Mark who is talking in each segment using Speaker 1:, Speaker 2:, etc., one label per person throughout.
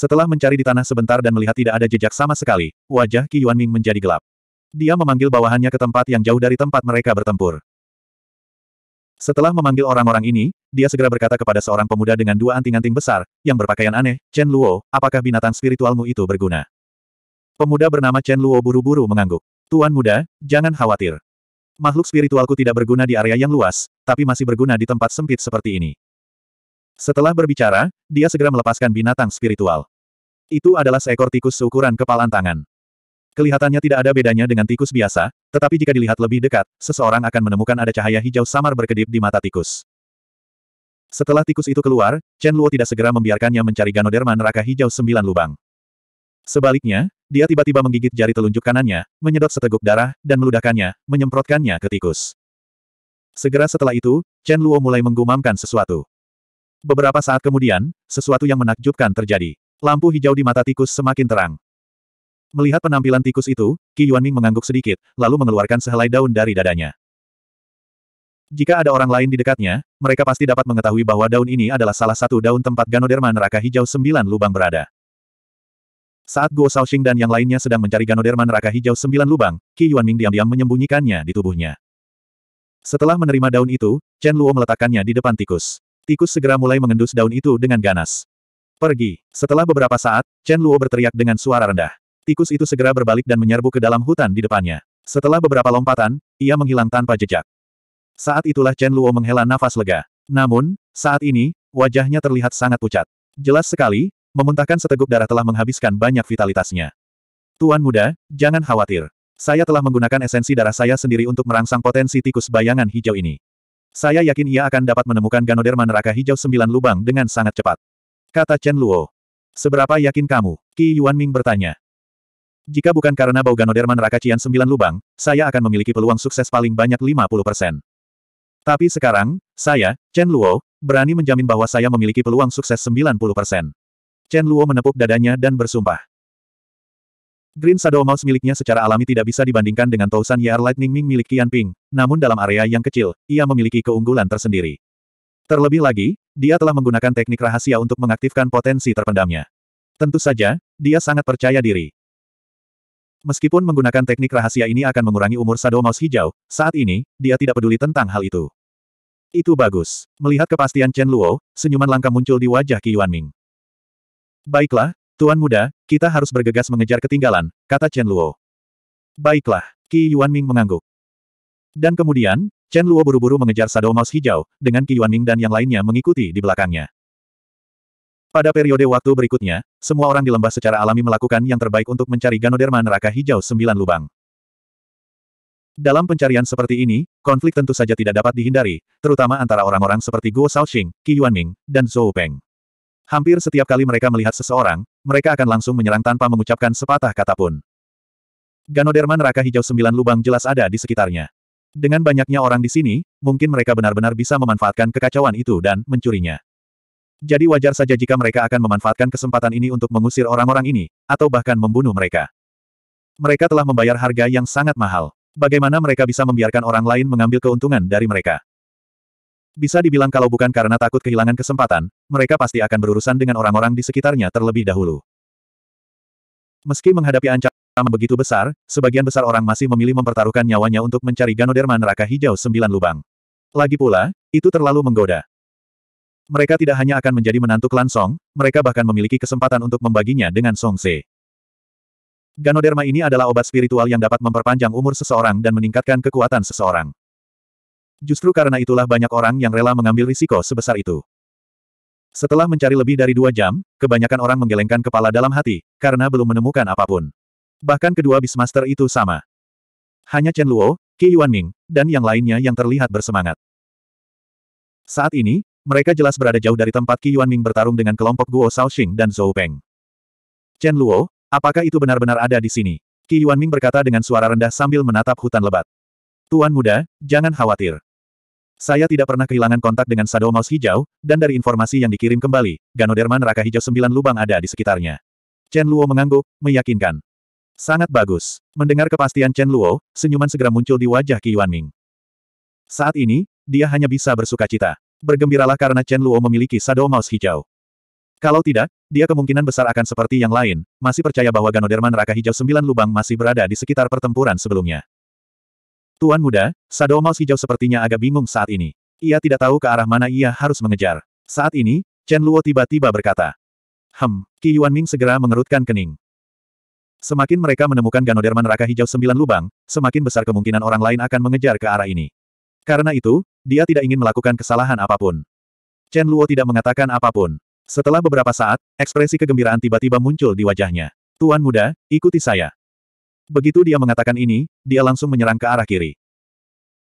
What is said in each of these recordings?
Speaker 1: Setelah mencari di tanah sebentar dan melihat tidak ada jejak sama sekali, wajah Qi Yuanming menjadi gelap. Dia memanggil bawahannya ke tempat yang jauh dari tempat mereka bertempur. Setelah memanggil orang-orang ini, dia segera berkata kepada seorang pemuda dengan dua anting-anting besar, yang berpakaian aneh, Chen Luo, apakah binatang spiritualmu itu berguna? Pemuda bernama Chen Luo buru-buru mengangguk. Tuan muda, jangan khawatir. Makhluk spiritualku tidak berguna di area yang luas, tapi masih berguna di tempat sempit seperti ini. Setelah berbicara, dia segera melepaskan binatang spiritual. Itu adalah seekor tikus seukuran kepalan tangan. Kelihatannya tidak ada bedanya dengan tikus biasa, tetapi jika dilihat lebih dekat, seseorang akan menemukan ada cahaya hijau samar berkedip di mata tikus. Setelah tikus itu keluar, Chen Luo tidak segera membiarkannya mencari ganoderma neraka hijau sembilan lubang. Sebaliknya, dia tiba-tiba menggigit jari telunjuk kanannya, menyedot seteguk darah, dan meludahkannya, menyemprotkannya ke tikus. Segera setelah itu, Chen Luo mulai menggumamkan sesuatu. Beberapa saat kemudian, sesuatu yang menakjubkan terjadi. Lampu hijau di mata tikus semakin terang. Melihat penampilan tikus itu, Qi Yuanming mengangguk sedikit, lalu mengeluarkan sehelai daun dari dadanya. Jika ada orang lain di dekatnya, mereka pasti dapat mengetahui bahwa daun ini adalah salah satu daun tempat Ganoderma neraka hijau sembilan lubang berada. Saat Guo Shaoxing dan yang lainnya sedang mencari Ganoderma neraka hijau sembilan lubang, Qi Yuanming diam-diam menyembunyikannya di tubuhnya. Setelah menerima daun itu, Chen Luo meletakkannya di depan tikus. Tikus segera mulai mengendus daun itu dengan ganas. Pergi. Setelah beberapa saat, Chen Luo berteriak dengan suara rendah. Tikus itu segera berbalik dan menyerbu ke dalam hutan di depannya. Setelah beberapa lompatan, ia menghilang tanpa jejak. Saat itulah Chen Luo menghela nafas lega. Namun, saat ini, wajahnya terlihat sangat pucat. Jelas sekali, memuntahkan seteguk darah telah menghabiskan banyak vitalitasnya. Tuan muda, jangan khawatir. Saya telah menggunakan esensi darah saya sendiri untuk merangsang potensi tikus bayangan hijau ini. Saya yakin ia akan dapat menemukan Ganoderma neraka hijau sembilan lubang dengan sangat cepat. Kata Chen Luo. Seberapa yakin kamu? Qi Yuanming bertanya. Jika bukan karena bau Ganoderma neraka Cian sembilan lubang, saya akan memiliki peluang sukses paling banyak 50%. Tapi sekarang, saya, Chen Luo, berani menjamin bahwa saya memiliki peluang sukses 90%. Chen Luo menepuk dadanya dan bersumpah. Green Shadow Mouse miliknya secara alami tidak bisa dibandingkan dengan Tousan Yar Lightning Ming milik Qian Ping, namun dalam area yang kecil, ia memiliki keunggulan tersendiri. Terlebih lagi, dia telah menggunakan teknik rahasia untuk mengaktifkan potensi terpendamnya. Tentu saja, dia sangat percaya diri. Meskipun menggunakan teknik rahasia ini akan mengurangi umur Shadow Mouse hijau, saat ini, dia tidak peduli tentang hal itu. Itu bagus. Melihat kepastian Chen Luo, senyuman langka muncul di wajah Qi Ming. Baiklah, Tuan muda, kita harus bergegas mengejar ketinggalan, kata Chen Luo. Baiklah, Qi Yuanming mengangguk. Dan kemudian, Chen Luo buru-buru mengejar Shadow Mouse hijau, dengan Qi Yuanming dan yang lainnya mengikuti di belakangnya. Pada periode waktu berikutnya, semua orang di lembah secara alami melakukan yang terbaik untuk mencari Ganoderma neraka hijau sembilan lubang. Dalam pencarian seperti ini, konflik tentu saja tidak dapat dihindari, terutama antara orang-orang seperti Guo Shaoxing, Qi Yuanming, dan Zhou Peng. Hampir setiap kali mereka melihat seseorang, mereka akan langsung menyerang tanpa mengucapkan sepatah kata pun. Ganoderma neraka hijau sembilan lubang jelas ada di sekitarnya. Dengan banyaknya orang di sini, mungkin mereka benar-benar bisa memanfaatkan kekacauan itu dan mencurinya. Jadi wajar saja jika mereka akan memanfaatkan kesempatan ini untuk mengusir orang-orang ini, atau bahkan membunuh mereka. Mereka telah membayar harga yang sangat mahal. Bagaimana mereka bisa membiarkan orang lain mengambil keuntungan dari mereka? Bisa dibilang kalau bukan karena takut kehilangan kesempatan, mereka pasti akan berurusan dengan orang-orang di sekitarnya terlebih dahulu. Meski menghadapi ancaman begitu besar, sebagian besar orang masih memilih mempertaruhkan nyawanya untuk mencari Ganoderma neraka hijau sembilan lubang. Lagi pula, itu terlalu menggoda. Mereka tidak hanya akan menjadi menantu klan Song, mereka bahkan memiliki kesempatan untuk membaginya dengan Song Se. Ganoderma ini adalah obat spiritual yang dapat memperpanjang umur seseorang dan meningkatkan kekuatan seseorang. Justru karena itulah banyak orang yang rela mengambil risiko sebesar itu. Setelah mencari lebih dari dua jam, kebanyakan orang menggelengkan kepala dalam hati, karena belum menemukan apapun. Bahkan kedua Beastmaster itu sama. Hanya Chen Luo, Qi Yuanming, dan yang lainnya yang terlihat bersemangat. Saat ini, mereka jelas berada jauh dari tempat Qi Yuanming bertarung dengan kelompok Guo Shaoxing dan Zhou Peng. Chen Luo, apakah itu benar-benar ada di sini? Qi Yuanming berkata dengan suara rendah sambil menatap hutan lebat. Tuan muda, jangan khawatir. Saya tidak pernah kehilangan kontak dengan Shadow Mouse Hijau, dan dari informasi yang dikirim kembali, Ganoderma Neraka Hijau sembilan lubang ada di sekitarnya. Chen Luo mengangguk, meyakinkan. Sangat bagus. Mendengar kepastian Chen Luo, senyuman segera muncul di wajah Qi Yuanming. Saat ini, dia hanya bisa bersuka cita. Bergembiralah karena Chen Luo memiliki Shadow Mouse Hijau. Kalau tidak, dia kemungkinan besar akan seperti yang lain, masih percaya bahwa Ganoderma Neraka Hijau Sembilan Lubang masih berada di sekitar pertempuran sebelumnya. Tuan muda, Shadow Mouse hijau sepertinya agak bingung saat ini. Ia tidak tahu ke arah mana ia harus mengejar. Saat ini, Chen Luo tiba-tiba berkata. Hem, Qi Yuanming segera mengerutkan kening. Semakin mereka menemukan Ganoderma neraka hijau sembilan lubang, semakin besar kemungkinan orang lain akan mengejar ke arah ini. Karena itu, dia tidak ingin melakukan kesalahan apapun. Chen Luo tidak mengatakan apapun. Setelah beberapa saat, ekspresi kegembiraan tiba-tiba muncul di wajahnya. Tuan muda, ikuti saya. Begitu dia mengatakan ini, dia langsung menyerang ke arah kiri.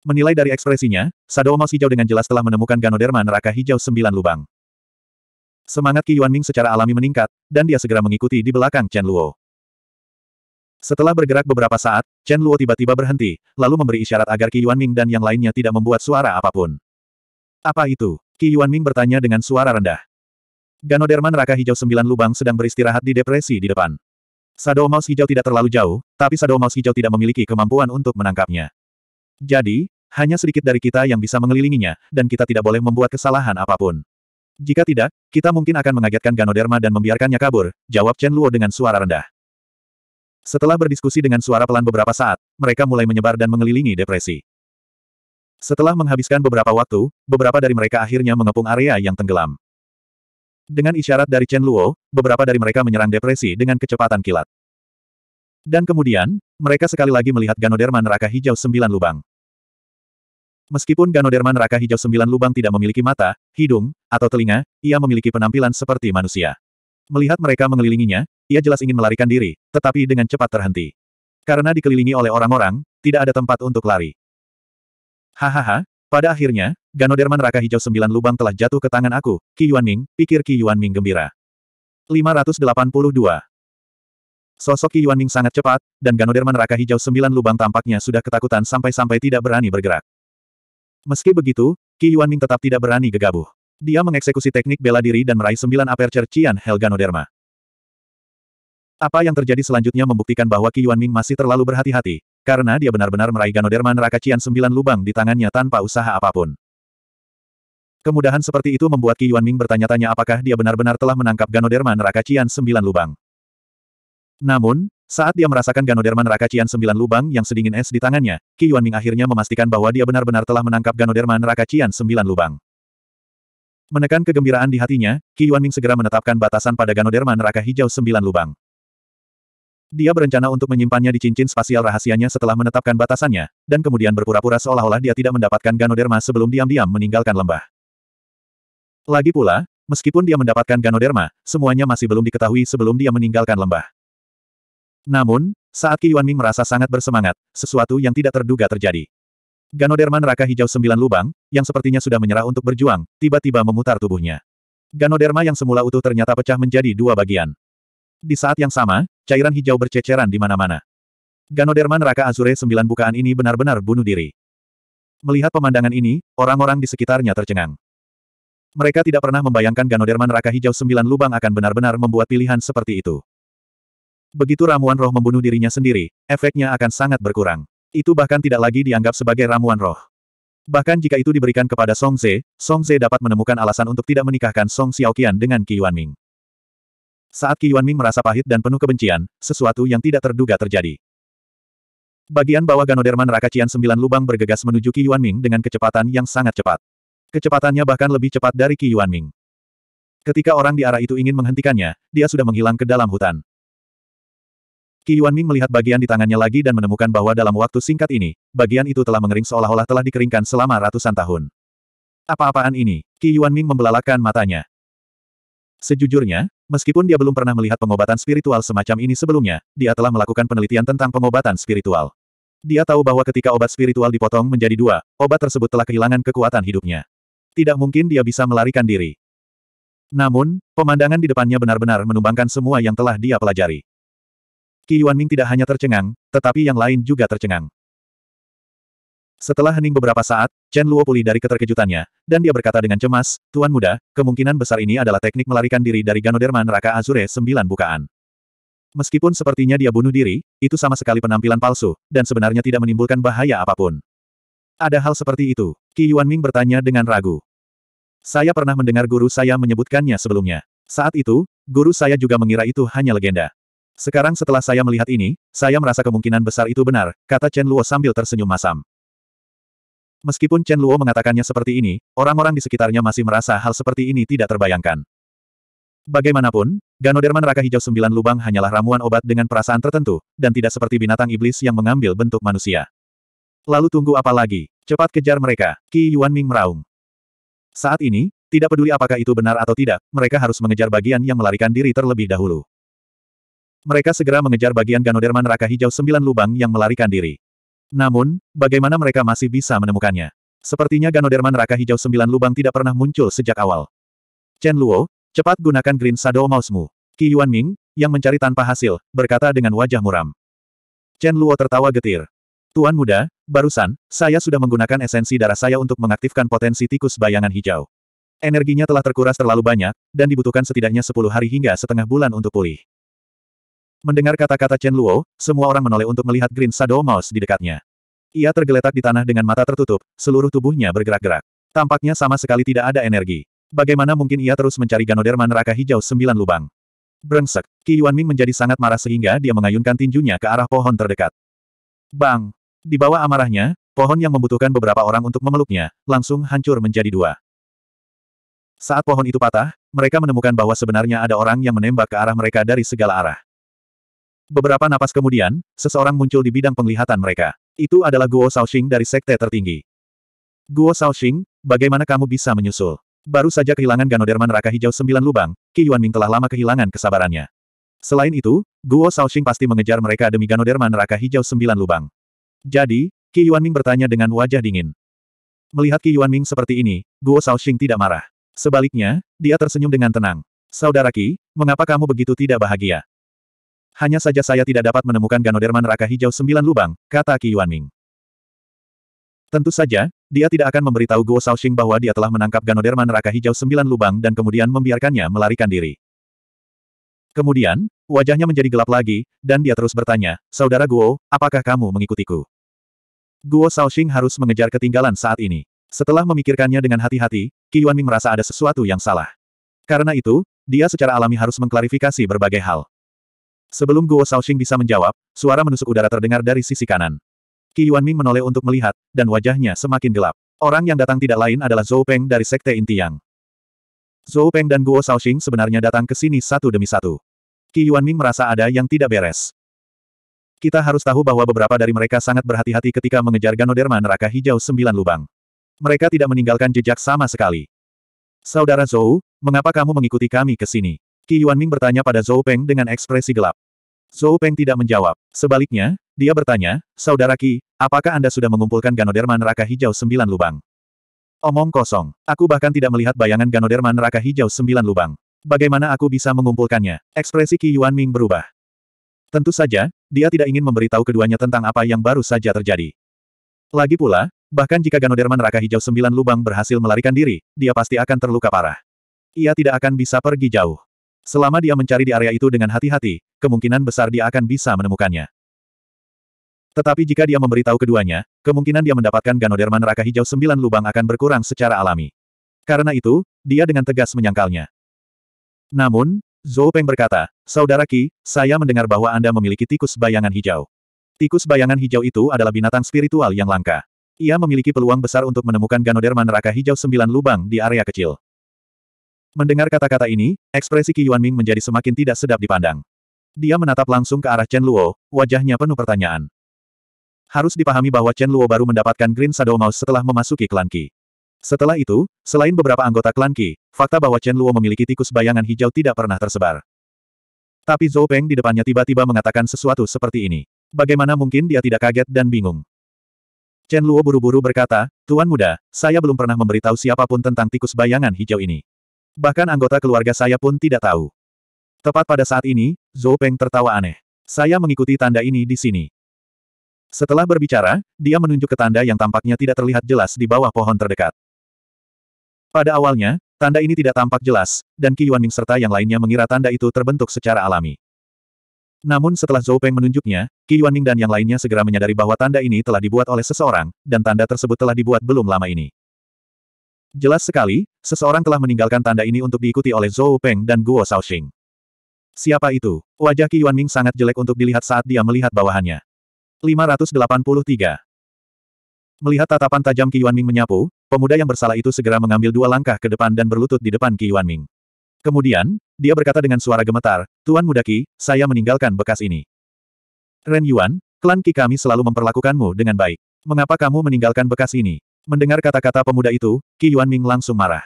Speaker 1: Menilai dari ekspresinya, Shadow Mouse hijau dengan jelas telah menemukan Ganoderma neraka hijau sembilan lubang. Semangat Qi Yuanming secara alami meningkat, dan dia segera mengikuti di belakang Chen Luo. Setelah bergerak beberapa saat, Chen Luo tiba-tiba berhenti, lalu memberi isyarat agar Qi Yuanming dan yang lainnya tidak membuat suara apapun. Apa itu? Qi Yuanming bertanya dengan suara rendah. Ganoderma neraka hijau sembilan lubang sedang beristirahat di depresi di depan. Mouse hijau tidak terlalu jauh, tapi Mouse hijau tidak memiliki kemampuan untuk menangkapnya. Jadi, hanya sedikit dari kita yang bisa mengelilinginya, dan kita tidak boleh membuat kesalahan apapun. Jika tidak, kita mungkin akan mengagetkan Ganoderma dan membiarkannya kabur, jawab Chen Luo dengan suara rendah. Setelah berdiskusi dengan suara pelan beberapa saat, mereka mulai menyebar dan mengelilingi depresi. Setelah menghabiskan beberapa waktu, beberapa dari mereka akhirnya mengepung area yang tenggelam. Dengan isyarat dari Chen Luo, beberapa dari mereka menyerang depresi dengan kecepatan kilat. Dan kemudian, mereka sekali lagi melihat Ganoderma neraka Hijau Sembilan Lubang. Meskipun Ganoderma neraka Hijau Sembilan Lubang tidak memiliki mata, hidung, atau telinga, ia memiliki penampilan seperti manusia. Melihat mereka mengelilinginya, ia jelas ingin melarikan diri, tetapi dengan cepat terhenti. Karena dikelilingi oleh orang-orang, tidak ada tempat untuk lari. Hahaha, pada akhirnya, Ganoderman Raka Hijau Sembilan Lubang telah jatuh ke tangan aku, Ki Yuan Ming, pikir Ki Yuan Ming gembira. 582. Sosok Yuan Ming sangat cepat, dan Ganoderman Raka Hijau Sembilan Lubang tampaknya sudah ketakutan sampai-sampai tidak berani bergerak. Meski begitu, Ki Yuan Ming tetap tidak berani gegabah. Dia mengeksekusi teknik bela diri dan meraih sembilan aperture Cian Hel Ganoderma. Apa yang terjadi selanjutnya membuktikan bahwa Ki Yuan Ming masih terlalu berhati-hati, karena dia benar-benar meraih Ganoderma neraka Cian sembilan lubang di tangannya tanpa usaha apapun. Kemudahan seperti itu membuat Qi Yuanming bertanya-tanya apakah dia benar-benar telah menangkap Ganoderma neraka Cian sembilan lubang. Namun, saat dia merasakan Ganoderma neraka Cian sembilan lubang yang sedingin es di tangannya, Qi Yuanming akhirnya memastikan bahwa dia benar-benar telah menangkap Ganoderma neraka Cian sembilan lubang. Menekan kegembiraan di hatinya, Qi Yuanming segera menetapkan batasan pada Ganoderma neraka hijau sembilan lubang. Dia berencana untuk menyimpannya di cincin spasial rahasianya setelah menetapkan batasannya, dan kemudian berpura-pura seolah-olah dia tidak mendapatkan Ganoderma sebelum diam-diam meninggalkan lembah. Lagi pula, meskipun dia mendapatkan Ganoderma, semuanya masih belum diketahui sebelum dia meninggalkan lembah. Namun, saat Qi Yuanming merasa sangat bersemangat, sesuatu yang tidak terduga terjadi. Ganoderma neraka hijau sembilan lubang, yang sepertinya sudah menyerah untuk berjuang, tiba-tiba memutar tubuhnya. Ganoderma yang semula utuh ternyata pecah menjadi dua bagian. Di saat yang sama, cairan hijau berceceran di mana-mana. Ganoderma neraka Azure sembilan bukaan ini benar-benar bunuh diri. Melihat pemandangan ini, orang-orang di sekitarnya tercengang. Mereka tidak pernah membayangkan Ganoderma neraka hijau sembilan lubang akan benar-benar membuat pilihan seperti itu. Begitu ramuan roh membunuh dirinya sendiri, efeknya akan sangat berkurang. Itu bahkan tidak lagi dianggap sebagai ramuan roh. Bahkan jika itu diberikan kepada Song Ze, Song Ze dapat menemukan alasan untuk tidak menikahkan Song Xiaoqian dengan Qi Yuanming. Saat Qi Yuanming merasa pahit dan penuh kebencian, sesuatu yang tidak terduga terjadi. Bagian bawah Ganoderma neraka cian sembilan lubang bergegas menuju Qi Yuanming dengan kecepatan yang sangat cepat. Kecepatannya bahkan lebih cepat dari Qi Yuanming. Ketika orang di arah itu ingin menghentikannya, dia sudah menghilang ke dalam hutan. Qi Yuanming melihat bagian di tangannya lagi dan menemukan bahwa dalam waktu singkat ini, bagian itu telah mengering seolah-olah telah dikeringkan selama ratusan tahun. Apa-apaan ini? Qi Yuanming membelalakan matanya. Sejujurnya, Meskipun dia belum pernah melihat pengobatan spiritual semacam ini sebelumnya, dia telah melakukan penelitian tentang pengobatan spiritual. Dia tahu bahwa ketika obat spiritual dipotong menjadi dua, obat tersebut telah kehilangan kekuatan hidupnya. Tidak mungkin dia bisa melarikan diri. Namun, pemandangan di depannya benar-benar menumbangkan semua yang telah dia pelajari. Qi Yuanming tidak hanya tercengang, tetapi yang lain juga tercengang. Setelah hening beberapa saat, Chen Luo pulih dari keterkejutannya, dan dia berkata dengan cemas, Tuan Muda, kemungkinan besar ini adalah teknik melarikan diri dari Ganoderma Neraka Azure sembilan bukaan. Meskipun sepertinya dia bunuh diri, itu sama sekali penampilan palsu, dan sebenarnya tidak menimbulkan bahaya apapun. Ada hal seperti itu, Qi Yuanming bertanya dengan ragu. Saya pernah mendengar guru saya menyebutkannya sebelumnya. Saat itu, guru saya juga mengira itu hanya legenda. Sekarang setelah saya melihat ini, saya merasa kemungkinan besar itu benar, kata Chen Luo sambil tersenyum masam. Meskipun Chen Luo mengatakannya seperti ini, orang-orang di sekitarnya masih merasa hal seperti ini tidak terbayangkan. Bagaimanapun, Ganoderma neraka hijau sembilan lubang hanyalah ramuan obat dengan perasaan tertentu, dan tidak seperti binatang iblis yang mengambil bentuk manusia. Lalu tunggu apa lagi? Cepat kejar mereka, Qi Ming meraung. Saat ini, tidak peduli apakah itu benar atau tidak, mereka harus mengejar bagian yang melarikan diri terlebih dahulu. Mereka segera mengejar bagian Ganoderma neraka hijau sembilan lubang yang melarikan diri. Namun, bagaimana mereka masih bisa menemukannya? Sepertinya Ganoderma Neraka Hijau Sembilan Lubang tidak pernah muncul sejak awal. Chen Luo, cepat gunakan Green Shadow Mouse-mu. Qi Yuan Ming, yang mencari tanpa hasil, berkata dengan wajah muram. Chen Luo tertawa getir. Tuan muda, barusan, saya sudah menggunakan esensi darah saya untuk mengaktifkan potensi tikus bayangan hijau. Energinya telah terkuras terlalu banyak, dan dibutuhkan setidaknya 10 hari hingga setengah bulan untuk pulih. Mendengar kata-kata Chen Luo, semua orang menoleh untuk melihat Green Shadow Mouse di dekatnya. Ia tergeletak di tanah dengan mata tertutup, seluruh tubuhnya bergerak-gerak. Tampaknya sama sekali tidak ada energi. Bagaimana mungkin ia terus mencari Ganoderma neraka hijau sembilan lubang? Brengsek, Qi Yuanming menjadi sangat marah sehingga dia mengayunkan tinjunya ke arah pohon terdekat. Bang! Di bawah amarahnya, pohon yang membutuhkan beberapa orang untuk memeluknya, langsung hancur menjadi dua. Saat pohon itu patah, mereka menemukan bahwa sebenarnya ada orang yang menembak ke arah mereka dari segala arah. Beberapa napas kemudian, seseorang muncul di bidang penglihatan mereka. Itu adalah Guo Shaoxing dari Sekte Tertinggi. Guo Shaoxing, bagaimana kamu bisa menyusul? Baru saja kehilangan Ganoderman Raka Hijau sembilan lubang, Qi Yuanming telah lama kehilangan kesabarannya. Selain itu, Guo Shaoxing pasti mengejar mereka demi Ganoderman Raka Hijau sembilan lubang. Jadi, Qi Yuanming bertanya dengan wajah dingin. Melihat Qi Yuanming seperti ini, Guo Shaoxing tidak marah. Sebaliknya, dia tersenyum dengan tenang. Saudara Qi, mengapa kamu begitu tidak bahagia? Hanya saja saya tidak dapat menemukan Ganoderma neraka hijau sembilan lubang, kata Qi Yuanming. Tentu saja, dia tidak akan memberitahu Guo Shaoxing bahwa dia telah menangkap Ganoderma neraka hijau sembilan lubang dan kemudian membiarkannya melarikan diri. Kemudian, wajahnya menjadi gelap lagi, dan dia terus bertanya, Saudara Guo, apakah kamu mengikutiku? Guo Shaoxing harus mengejar ketinggalan saat ini. Setelah memikirkannya dengan hati-hati, Qi Yuanming merasa ada sesuatu yang salah. Karena itu, dia secara alami harus mengklarifikasi berbagai hal. Sebelum Guo Shaoxing bisa menjawab, suara menusuk udara terdengar dari sisi kanan. Qi Yuanming menoleh untuk melihat, dan wajahnya semakin gelap. Orang yang datang tidak lain adalah Zhou Peng dari Sekte Intiang. Zhou Peng dan Guo Shaoxing sebenarnya datang ke sini satu demi satu. Qi Yuanming merasa ada yang tidak beres. Kita harus tahu bahwa beberapa dari mereka sangat berhati-hati ketika mengejar Ganoderma neraka hijau sembilan lubang. Mereka tidak meninggalkan jejak sama sekali. Saudara Zhou, mengapa kamu mengikuti kami ke sini? Qi Yuanming bertanya pada Zhou Peng dengan ekspresi gelap. Zhou Peng tidak menjawab. Sebaliknya, dia bertanya, Saudara Ki, apakah Anda sudah mengumpulkan Ganoderma neraka hijau sembilan lubang? Omong kosong. Aku bahkan tidak melihat bayangan Ganoderma neraka hijau sembilan lubang. Bagaimana aku bisa mengumpulkannya? Ekspresi Qi Ming berubah. Tentu saja, dia tidak ingin memberitahu keduanya tentang apa yang baru saja terjadi. Lagi pula, bahkan jika Ganoderma neraka hijau sembilan lubang berhasil melarikan diri, dia pasti akan terluka parah. Ia tidak akan bisa pergi jauh. Selama dia mencari di area itu dengan hati-hati, kemungkinan besar dia akan bisa menemukannya. Tetapi jika dia memberitahu keduanya, kemungkinan dia mendapatkan Ganoderma neraka hijau sembilan lubang akan berkurang secara alami. Karena itu, dia dengan tegas menyangkalnya. Namun, Zhou Peng berkata, Saudara Qi, saya mendengar bahwa Anda memiliki tikus bayangan hijau. Tikus bayangan hijau itu adalah binatang spiritual yang langka. Ia memiliki peluang besar untuk menemukan Ganoderma neraka hijau sembilan lubang di area kecil. Mendengar kata-kata ini, ekspresi Qi Yuanming menjadi semakin tidak sedap dipandang. Dia menatap langsung ke arah Chen Luo, wajahnya penuh pertanyaan. Harus dipahami bahwa Chen Luo baru mendapatkan Green Shadow Mouse setelah memasuki klan Qi. Setelah itu, selain beberapa anggota klan Qi, fakta bahwa Chen Luo memiliki tikus bayangan hijau tidak pernah tersebar. Tapi Zhou Peng di depannya tiba-tiba mengatakan sesuatu seperti ini. Bagaimana mungkin dia tidak kaget dan bingung? Chen Luo buru-buru berkata, Tuan muda, saya belum pernah memberitahu siapapun tentang tikus bayangan hijau ini. Bahkan anggota keluarga saya pun tidak tahu. Tepat pada saat ini, Zhou Peng tertawa aneh. Saya mengikuti tanda ini di sini. Setelah berbicara, dia menunjuk ke tanda yang tampaknya tidak terlihat jelas di bawah pohon terdekat. Pada awalnya, tanda ini tidak tampak jelas, dan Qi Yuanming serta yang lainnya mengira tanda itu terbentuk secara alami. Namun setelah Zhou Peng menunjuknya, Qi Yuanming dan yang lainnya segera menyadari bahwa tanda ini telah dibuat oleh seseorang, dan tanda tersebut telah dibuat belum lama ini. Jelas sekali, seseorang telah meninggalkan tanda ini untuk diikuti oleh Zhou Peng dan Guo Shaoxing. Siapa itu? Wajah Qi Yuanming sangat jelek untuk dilihat saat dia melihat bawahannya. 583. Melihat tatapan tajam Qi Yuanming menyapu, pemuda yang bersalah itu segera mengambil dua langkah ke depan dan berlutut di depan Qi Yuanming. Kemudian, dia berkata dengan suara gemetar, Tuan Muda Qi, saya meninggalkan bekas ini. Ren Yuan, klan Qi kami selalu memperlakukanmu dengan baik. Mengapa kamu meninggalkan bekas ini? Mendengar kata-kata pemuda itu, Qi Yuanming langsung marah.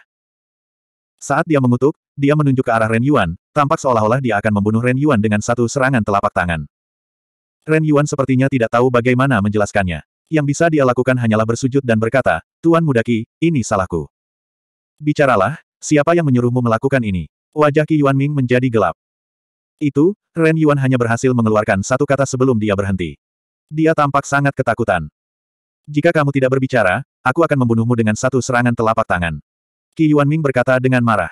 Speaker 1: Saat dia mengutuk, dia menunjuk ke arah Ren Yuan, tampak seolah-olah dia akan membunuh Ren Yuan dengan satu serangan telapak tangan. Ren Yuan sepertinya tidak tahu bagaimana menjelaskannya. Yang bisa dia lakukan hanyalah bersujud dan berkata, Tuan Muda Qi, ini salahku. Bicaralah, siapa yang menyuruhmu melakukan ini? Wajah Qi Yuanming menjadi gelap. Itu, Ren Yuan hanya berhasil mengeluarkan satu kata sebelum dia berhenti. Dia tampak sangat ketakutan. Jika kamu tidak berbicara, aku akan membunuhmu dengan satu serangan telapak tangan. Qi Ming berkata dengan marah.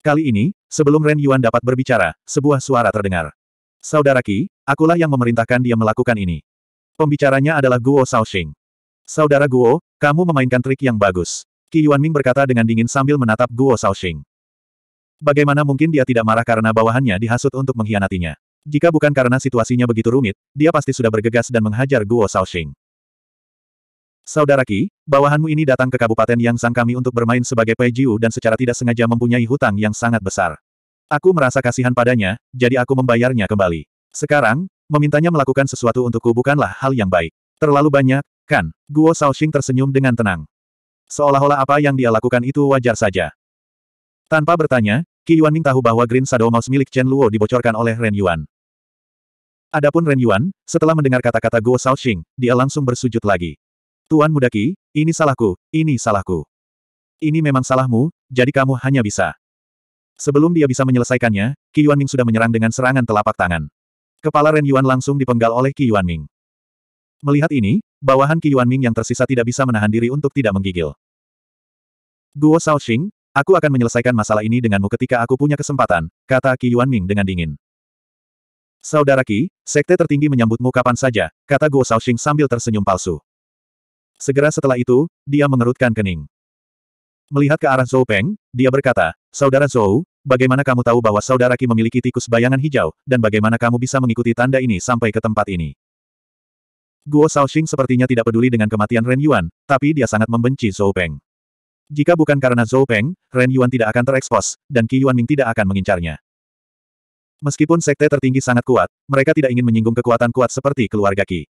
Speaker 1: Kali ini, sebelum Ren Yuan dapat berbicara, sebuah suara terdengar. Saudara Qi, akulah yang memerintahkan dia melakukan ini. Pembicaranya adalah Guo Shaoxing. Saudara Guo, kamu memainkan trik yang bagus. Qi Ming berkata dengan dingin sambil menatap Guo Shaoxing. Bagaimana mungkin dia tidak marah karena bawahannya dihasut untuk mengkhianatinya? Jika bukan karena situasinya begitu rumit, dia pasti sudah bergegas dan menghajar Guo Shaoxing. Saudara Ki, bawahanmu ini datang ke Kabupaten yang sang kami untuk bermain sebagai Pei dan secara tidak sengaja mempunyai hutang yang sangat besar. Aku merasa kasihan padanya, jadi aku membayarnya kembali. Sekarang, memintanya melakukan sesuatu untukku bukanlah hal yang baik. Terlalu banyak, kan? Guo Shaoxing tersenyum dengan tenang. Seolah-olah apa yang dia lakukan itu wajar saja. Tanpa bertanya, Qi Yuanming tahu bahwa Green Shadow Mouse milik Chen Luo dibocorkan oleh Ren Yuan. Adapun Ren Yuan, setelah mendengar kata-kata Guo Shaoxing, dia langsung bersujud lagi. Tuan Mudaki, ini salahku, ini salahku. Ini memang salahmu, jadi kamu hanya bisa. Sebelum dia bisa menyelesaikannya, Qi Yuanming sudah menyerang dengan serangan telapak tangan. Kepala Ren Yuan langsung dipenggal oleh Qi Yuanming. Melihat ini, bawahan Qi Yuanming yang tersisa tidak bisa menahan diri untuk tidak menggigil. Guo Shaoxing, aku akan menyelesaikan masalah ini denganmu ketika aku punya kesempatan, kata Qi Yuanming dengan dingin. Saudara Qi, sekte tertinggi menyambutmu kapan saja, kata Guo Shaoxing sambil tersenyum palsu. Segera setelah itu, dia mengerutkan kening. Melihat ke arah Zhou Peng, dia berkata, Saudara Zhou, bagaimana kamu tahu bahwa saudara Ki memiliki tikus bayangan hijau, dan bagaimana kamu bisa mengikuti tanda ini sampai ke tempat ini? Guo Shaoxing sepertinya tidak peduli dengan kematian Ren Yuan, tapi dia sangat membenci Zhou Peng. Jika bukan karena Zhou Peng, Ren Yuan tidak akan terekspos, dan Qi Yuan Ming tidak akan mengincarnya. Meskipun sekte tertinggi sangat kuat, mereka tidak ingin menyinggung kekuatan kuat seperti keluarga Qi.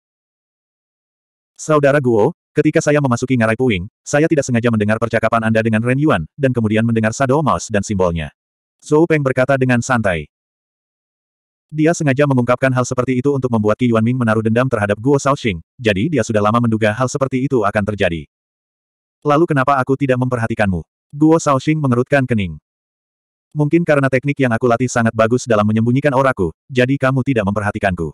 Speaker 1: Saudara Guo, ketika saya memasuki ngarai puing, saya tidak sengaja mendengar percakapan Anda dengan Ren Yuan, dan kemudian mendengar Shadow Mouse dan simbolnya. Zhou Peng berkata dengan santai. Dia sengaja mengungkapkan hal seperti itu untuk membuat Qi Yuan Ming menaruh dendam terhadap Guo Shaoxing, jadi dia sudah lama menduga hal seperti itu akan terjadi. Lalu kenapa aku tidak memperhatikanmu? Guo Shaoxing mengerutkan kening. Mungkin karena teknik yang aku latih sangat bagus dalam menyembunyikan oraku, jadi kamu tidak memperhatikanku.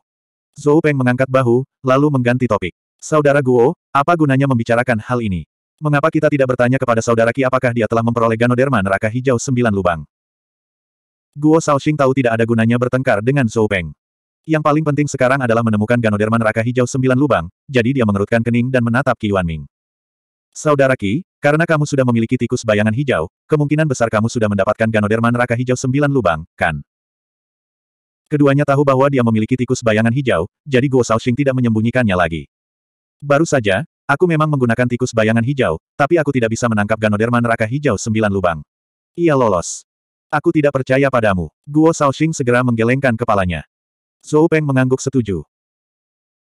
Speaker 1: Zhou Peng mengangkat bahu, lalu mengganti topik. Saudara Guo, apa gunanya membicarakan hal ini? Mengapa kita tidak bertanya kepada saudara Ki apakah dia telah memperoleh Ganoderma neraka hijau sembilan lubang? Guo Shaoxing tahu tidak ada gunanya bertengkar dengan Zhou Peng. Yang paling penting sekarang adalah menemukan Ganoderma neraka hijau sembilan lubang, jadi dia mengerutkan kening dan menatap Ki Yuanming. Saudara Ki, karena kamu sudah memiliki tikus bayangan hijau, kemungkinan besar kamu sudah mendapatkan Ganoderma neraka hijau sembilan lubang, kan? Keduanya tahu bahwa dia memiliki tikus bayangan hijau, jadi Guo Shaoxing tidak menyembunyikannya lagi. Baru saja, aku memang menggunakan tikus bayangan hijau, tapi aku tidak bisa menangkap Ganoderma neraka hijau sembilan lubang. Ia lolos. Aku tidak percaya padamu. Guo Shaoxing segera menggelengkan kepalanya. Zhou Peng mengangguk setuju.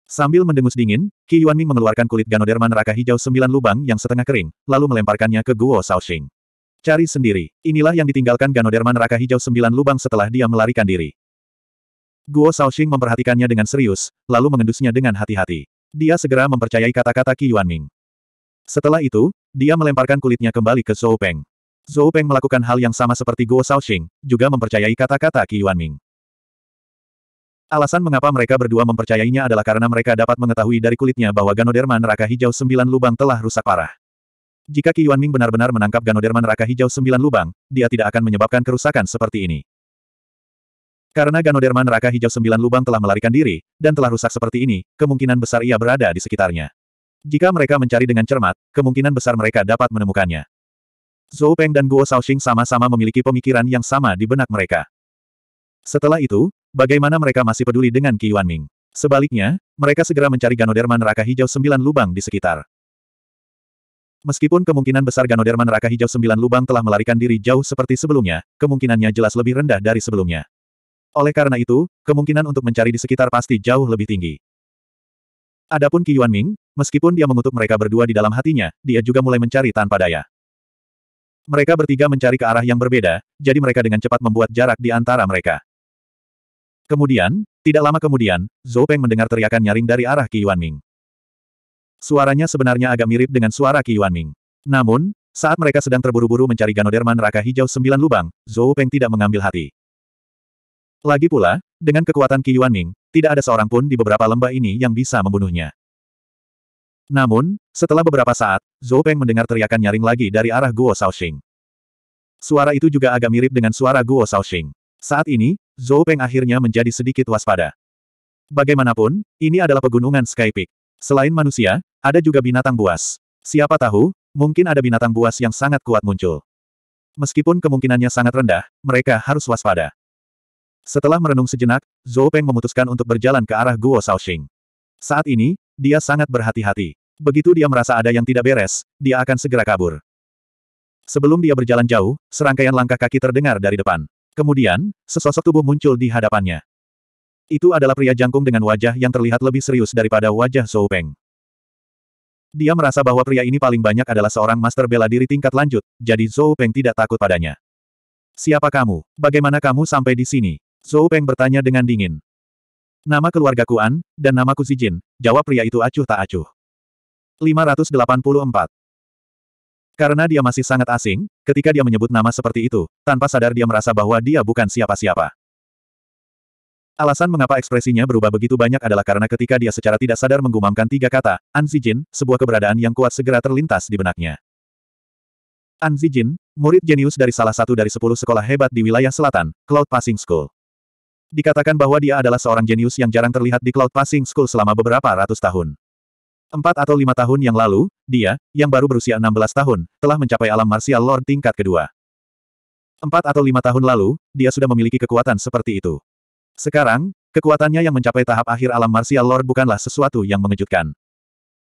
Speaker 1: Sambil mendengus dingin, Qi Yuanming mengeluarkan kulit Ganoderma neraka hijau sembilan lubang yang setengah kering, lalu melemparkannya ke Guo Shaoxing. Cari sendiri, inilah yang ditinggalkan Ganoderma neraka hijau sembilan lubang setelah dia melarikan diri. Guo Shaoxing memperhatikannya dengan serius, lalu mengendusnya dengan hati-hati. Dia segera mempercayai kata-kata Qi Yuanming. Setelah itu, dia melemparkan kulitnya kembali ke Zhou Peng. Zhou Peng melakukan hal yang sama seperti Guo Shaoxing, juga mempercayai kata-kata Qi Yuanming. Alasan mengapa mereka berdua mempercayainya adalah karena mereka dapat mengetahui dari kulitnya bahwa Ganoderma neraka hijau sembilan lubang telah rusak parah. Jika Qi Yuanming benar-benar menangkap Ganoderma neraka hijau sembilan lubang, dia tidak akan menyebabkan kerusakan seperti ini. Karena Ganoderma neraka Hijau Sembilan Lubang telah melarikan diri, dan telah rusak seperti ini, kemungkinan besar ia berada di sekitarnya. Jika mereka mencari dengan cermat, kemungkinan besar mereka dapat menemukannya. Zhou Peng dan Guo Shaoxing sama-sama memiliki pemikiran yang sama di benak mereka. Setelah itu, bagaimana mereka masih peduli dengan Qi Yuanming? Sebaliknya, mereka segera mencari Ganoderma neraka Hijau Sembilan Lubang di sekitar. Meskipun kemungkinan besar Ganoderma neraka Hijau Sembilan Lubang telah melarikan diri jauh seperti sebelumnya, kemungkinannya jelas lebih rendah dari sebelumnya. Oleh karena itu, kemungkinan untuk mencari di sekitar pasti jauh lebih tinggi. Adapun Qi Yuanming, meskipun dia mengutuk mereka berdua di dalam hatinya, dia juga mulai mencari tanpa daya. Mereka bertiga mencari ke arah yang berbeda, jadi mereka dengan cepat membuat jarak di antara mereka. Kemudian, tidak lama kemudian, Zhou Peng mendengar teriakan nyaring dari arah Qi Yuanming. Suaranya sebenarnya agak mirip dengan suara Qi Yuanming. Namun, saat mereka sedang terburu-buru mencari Ganoderman Raka Hijau Sembilan Lubang, Zhou Peng tidak mengambil hati. Lagi pula, dengan kekuatan Qi Yuanming, tidak ada seorang pun di beberapa lembah ini yang bisa membunuhnya. Namun, setelah beberapa saat, Zhou Peng mendengar teriakan nyaring lagi dari arah Guo Shaoxing. Suara itu juga agak mirip dengan suara Guo Shaoxing. Saat ini, Zhou Peng akhirnya menjadi sedikit waspada. Bagaimanapun, ini adalah pegunungan Sky Peak. Selain manusia, ada juga binatang buas. Siapa tahu, mungkin ada binatang buas yang sangat kuat muncul. Meskipun kemungkinannya sangat rendah, mereka harus waspada. Setelah merenung sejenak, Zhou Peng memutuskan untuk berjalan ke arah Guo Shaoxing. Saat ini, dia sangat berhati-hati. Begitu dia merasa ada yang tidak beres, dia akan segera kabur. Sebelum dia berjalan jauh, serangkaian langkah kaki terdengar dari depan. Kemudian, sesosok tubuh muncul di hadapannya. Itu adalah pria jangkung dengan wajah yang terlihat lebih serius daripada wajah Zhou Peng. Dia merasa bahwa pria ini paling banyak adalah seorang master bela diri tingkat lanjut, jadi Zhou Peng tidak takut padanya. Siapa kamu? Bagaimana kamu sampai di sini? Zhou Peng bertanya dengan dingin. Nama keluargaku An, dan namaku Zijin, jawab pria itu acuh tak acuh. 584. Karena dia masih sangat asing, ketika dia menyebut nama seperti itu, tanpa sadar dia merasa bahwa dia bukan siapa-siapa. Alasan mengapa ekspresinya berubah begitu banyak adalah karena ketika dia secara tidak sadar menggumamkan tiga kata, An Zijin, sebuah keberadaan yang kuat segera terlintas di benaknya. An Zijin, murid jenius dari salah satu dari sepuluh sekolah hebat di wilayah selatan, Cloud Passing School dikatakan bahwa dia adalah seorang jenius yang jarang terlihat di Cloud Passing School selama beberapa ratus tahun. Empat atau lima tahun yang lalu, dia, yang baru berusia 16 tahun, telah mencapai alam martial lord tingkat kedua. Empat atau lima tahun lalu, dia sudah memiliki kekuatan seperti itu. Sekarang, kekuatannya yang mencapai tahap akhir alam martial lord bukanlah sesuatu yang mengejutkan.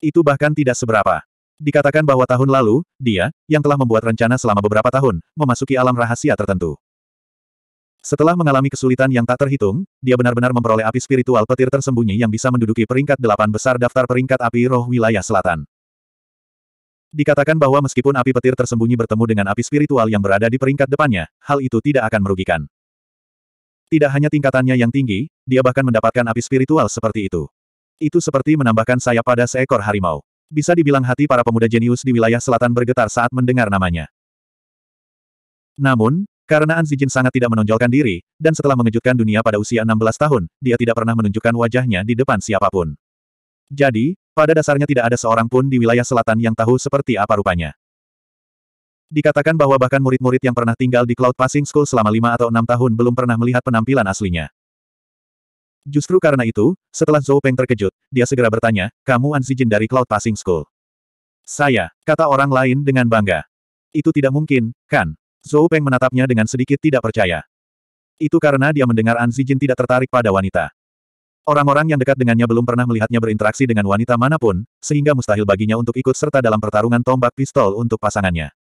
Speaker 1: Itu bahkan tidak seberapa. Dikatakan bahwa tahun lalu, dia, yang telah membuat rencana selama beberapa tahun, memasuki alam rahasia tertentu. Setelah mengalami kesulitan yang tak terhitung, dia benar-benar memperoleh api spiritual petir tersembunyi yang bisa menduduki peringkat delapan besar daftar peringkat api roh wilayah selatan. Dikatakan bahwa meskipun api petir tersembunyi bertemu dengan api spiritual yang berada di peringkat depannya, hal itu tidak akan merugikan. Tidak hanya tingkatannya yang tinggi, dia bahkan mendapatkan api spiritual seperti itu. Itu seperti menambahkan sayap pada seekor harimau. Bisa dibilang hati para pemuda jenius di wilayah selatan bergetar saat mendengar namanya. Namun, karena An Zijin sangat tidak menonjolkan diri, dan setelah mengejutkan dunia pada usia 16 tahun, dia tidak pernah menunjukkan wajahnya di depan siapapun. Jadi, pada dasarnya tidak ada seorang pun di wilayah selatan yang tahu seperti apa rupanya. Dikatakan bahwa bahkan murid-murid yang pernah tinggal di Cloud Passing School selama 5 atau 6 tahun belum pernah melihat penampilan aslinya. Justru karena itu, setelah Zhou Peng terkejut, dia segera bertanya, kamu An Zijin dari Cloud Passing School. Saya, kata orang lain dengan bangga. Itu tidak mungkin, kan? Zhou Peng menatapnya dengan sedikit tidak percaya. Itu karena dia mendengar An Zijin tidak tertarik pada wanita. Orang-orang yang dekat dengannya belum pernah melihatnya berinteraksi dengan wanita manapun, sehingga mustahil baginya untuk ikut serta dalam pertarungan tombak pistol untuk pasangannya.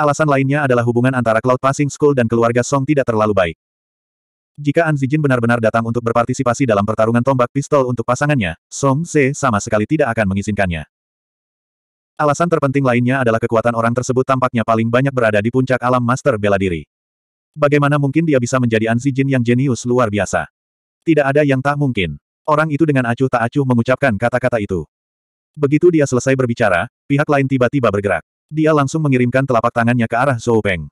Speaker 1: Alasan lainnya adalah hubungan antara Cloud Passing School dan keluarga Song tidak terlalu baik. Jika An Zijin benar-benar datang untuk berpartisipasi dalam pertarungan tombak pistol untuk pasangannya, Song Ze sama sekali tidak akan mengizinkannya. Alasan terpenting lainnya adalah kekuatan orang tersebut tampaknya paling banyak berada di puncak alam master bela diri. Bagaimana mungkin dia bisa menjadi Ansi Jin yang jenius luar biasa? Tidak ada yang tak mungkin. Orang itu dengan acuh tak acuh mengucapkan kata-kata itu. Begitu dia selesai berbicara, pihak lain tiba-tiba bergerak. Dia langsung mengirimkan telapak tangannya ke arah Zhou Peng.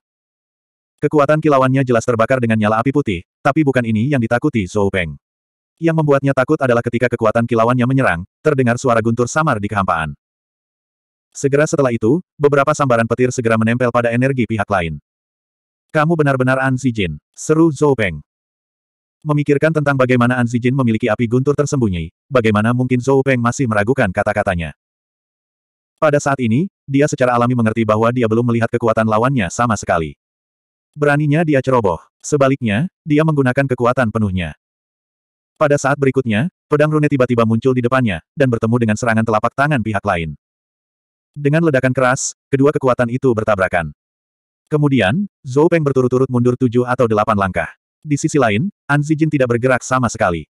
Speaker 1: Kekuatan kilauannya jelas terbakar dengan nyala api putih, tapi bukan ini yang ditakuti Zhou Peng. Yang membuatnya takut adalah ketika kekuatan kilauannya menyerang, terdengar suara guntur samar di kehampaan. Segera setelah itu, beberapa sambaran petir segera menempel pada energi pihak lain. Kamu benar-benar An Zijin, seru Zhou Peng. Memikirkan tentang bagaimana An Zijin memiliki api guntur tersembunyi, bagaimana mungkin Zhou Peng masih meragukan kata-katanya. Pada saat ini, dia secara alami mengerti bahwa dia belum melihat kekuatan lawannya sama sekali. Beraninya dia ceroboh. Sebaliknya, dia menggunakan kekuatan penuhnya. Pada saat berikutnya, pedang rune tiba-tiba muncul di depannya, dan bertemu dengan serangan telapak tangan pihak lain. Dengan ledakan keras, kedua kekuatan itu bertabrakan. Kemudian, Zhou Peng berturut-turut mundur tujuh atau delapan langkah. Di sisi lain, An Zijin tidak bergerak sama sekali.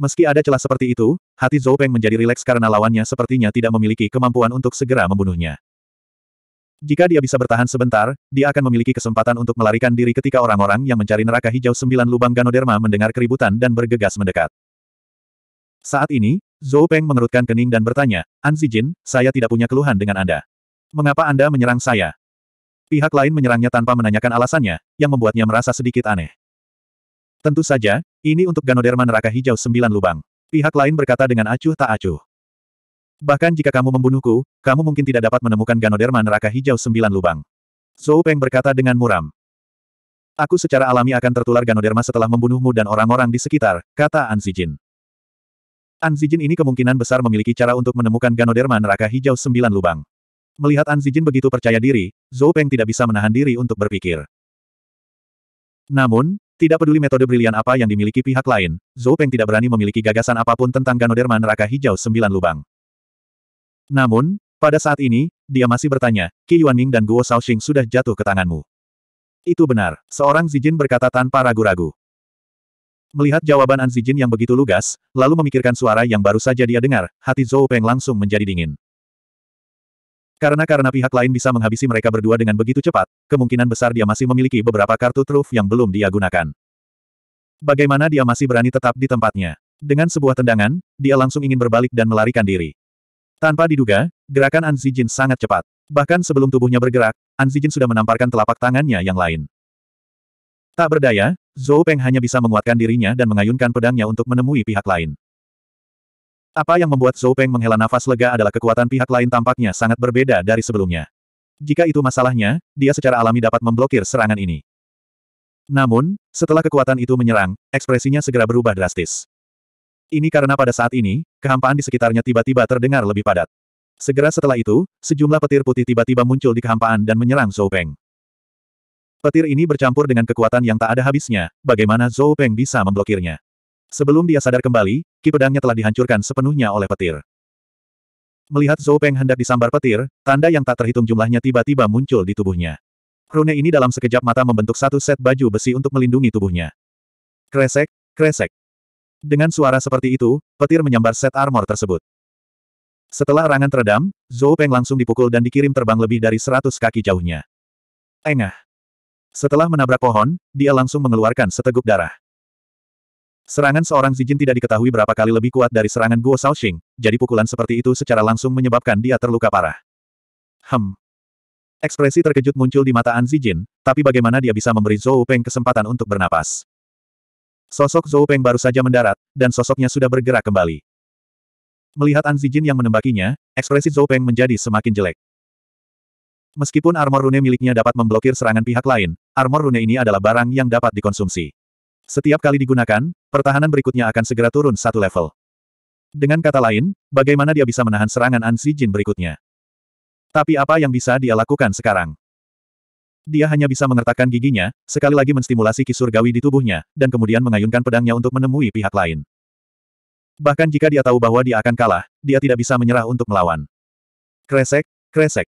Speaker 1: Meski ada celah seperti itu, hati Zhou Peng menjadi rileks karena lawannya sepertinya tidak memiliki kemampuan untuk segera membunuhnya. Jika dia bisa bertahan sebentar, dia akan memiliki kesempatan untuk melarikan diri ketika orang-orang yang mencari neraka hijau sembilan lubang Ganoderma mendengar keributan dan bergegas mendekat. Saat ini, Zou Peng mengerutkan kening dan bertanya, An Zijin, saya tidak punya keluhan dengan Anda. Mengapa Anda menyerang saya? Pihak lain menyerangnya tanpa menanyakan alasannya, yang membuatnya merasa sedikit aneh. Tentu saja, ini untuk Ganoderma neraka hijau sembilan lubang. Pihak lain berkata dengan acuh tak acuh. Bahkan jika kamu membunuhku, kamu mungkin tidak dapat menemukan Ganoderma neraka hijau sembilan lubang. Zhou Peng berkata dengan muram. Aku secara alami akan tertular Ganoderma setelah membunuhmu dan orang-orang di sekitar, kata An Zijin. Anzijin ini kemungkinan besar memiliki cara untuk menemukan Ganoderma neraka hijau sembilan lubang. Melihat Anzijin begitu percaya diri, Zhou Peng tidak bisa menahan diri untuk berpikir. Namun, tidak peduli metode brilian apa yang dimiliki pihak lain, Zhou Peng tidak berani memiliki gagasan apapun tentang Ganoderma neraka hijau sembilan lubang. Namun, pada saat ini, dia masih bertanya, Qi Yuanming dan Guo Shaoxing sudah jatuh ke tanganmu. Itu benar, seorang Zijin berkata tanpa ragu-ragu. Melihat jawaban An Zijin yang begitu lugas, lalu memikirkan suara yang baru saja dia dengar, hati Zhou Peng langsung menjadi dingin. Karena karena pihak lain bisa menghabisi mereka berdua dengan begitu cepat, kemungkinan besar dia masih memiliki beberapa kartu truf yang belum dia gunakan. Bagaimana dia masih berani tetap di tempatnya? Dengan sebuah tendangan, dia langsung ingin berbalik dan melarikan diri. Tanpa diduga, gerakan An Zijin sangat cepat. Bahkan sebelum tubuhnya bergerak, An Zijin sudah menamparkan telapak tangannya yang lain. Tak berdaya, Zou Peng hanya bisa menguatkan dirinya dan mengayunkan pedangnya untuk menemui pihak lain. Apa yang membuat Zhou Peng menghela nafas lega adalah kekuatan pihak lain tampaknya sangat berbeda dari sebelumnya. Jika itu masalahnya, dia secara alami dapat memblokir serangan ini. Namun, setelah kekuatan itu menyerang, ekspresinya segera berubah drastis. Ini karena pada saat ini, kehampaan di sekitarnya tiba-tiba terdengar lebih padat. Segera setelah itu, sejumlah petir putih tiba-tiba muncul di kehampaan dan menyerang Zhou Peng. Petir ini bercampur dengan kekuatan yang tak ada habisnya, bagaimana Zhou Peng bisa memblokirnya. Sebelum dia sadar kembali, ki pedangnya telah dihancurkan sepenuhnya oleh petir. Melihat Zhou Peng hendak disambar petir, tanda yang tak terhitung jumlahnya tiba-tiba muncul di tubuhnya. Rune ini dalam sekejap mata membentuk satu set baju besi untuk melindungi tubuhnya. Kresek, kresek. Dengan suara seperti itu, petir menyambar set armor tersebut. Setelah erangan teredam, Zhou Peng langsung dipukul dan dikirim terbang lebih dari seratus kaki jauhnya. Engah. Setelah menabrak pohon, dia langsung mengeluarkan seteguk darah. Serangan seorang Zijin tidak diketahui berapa kali lebih kuat dari serangan Guo Shaoxing, jadi pukulan seperti itu secara langsung menyebabkan dia terluka parah. Hem. Ekspresi terkejut muncul di mata An Zijin, tapi bagaimana dia bisa memberi Zhou Peng kesempatan untuk bernapas? Sosok Zhou Peng baru saja mendarat, dan sosoknya sudah bergerak kembali. Melihat An Zijin yang menembakinya, ekspresi Zhou Peng menjadi semakin jelek. Meskipun armor rune miliknya dapat memblokir serangan pihak lain, armor rune ini adalah barang yang dapat dikonsumsi. Setiap kali digunakan, pertahanan berikutnya akan segera turun satu level. Dengan kata lain, bagaimana dia bisa menahan serangan Ansi Jin berikutnya? Tapi apa yang bisa dia lakukan sekarang? Dia hanya bisa mengertakkan giginya, sekali lagi menstimulasi kisurgawi gawi di tubuhnya, dan kemudian mengayunkan pedangnya untuk menemui pihak lain. Bahkan jika dia tahu bahwa dia akan kalah, dia tidak bisa menyerah untuk melawan. Kresek, kresek.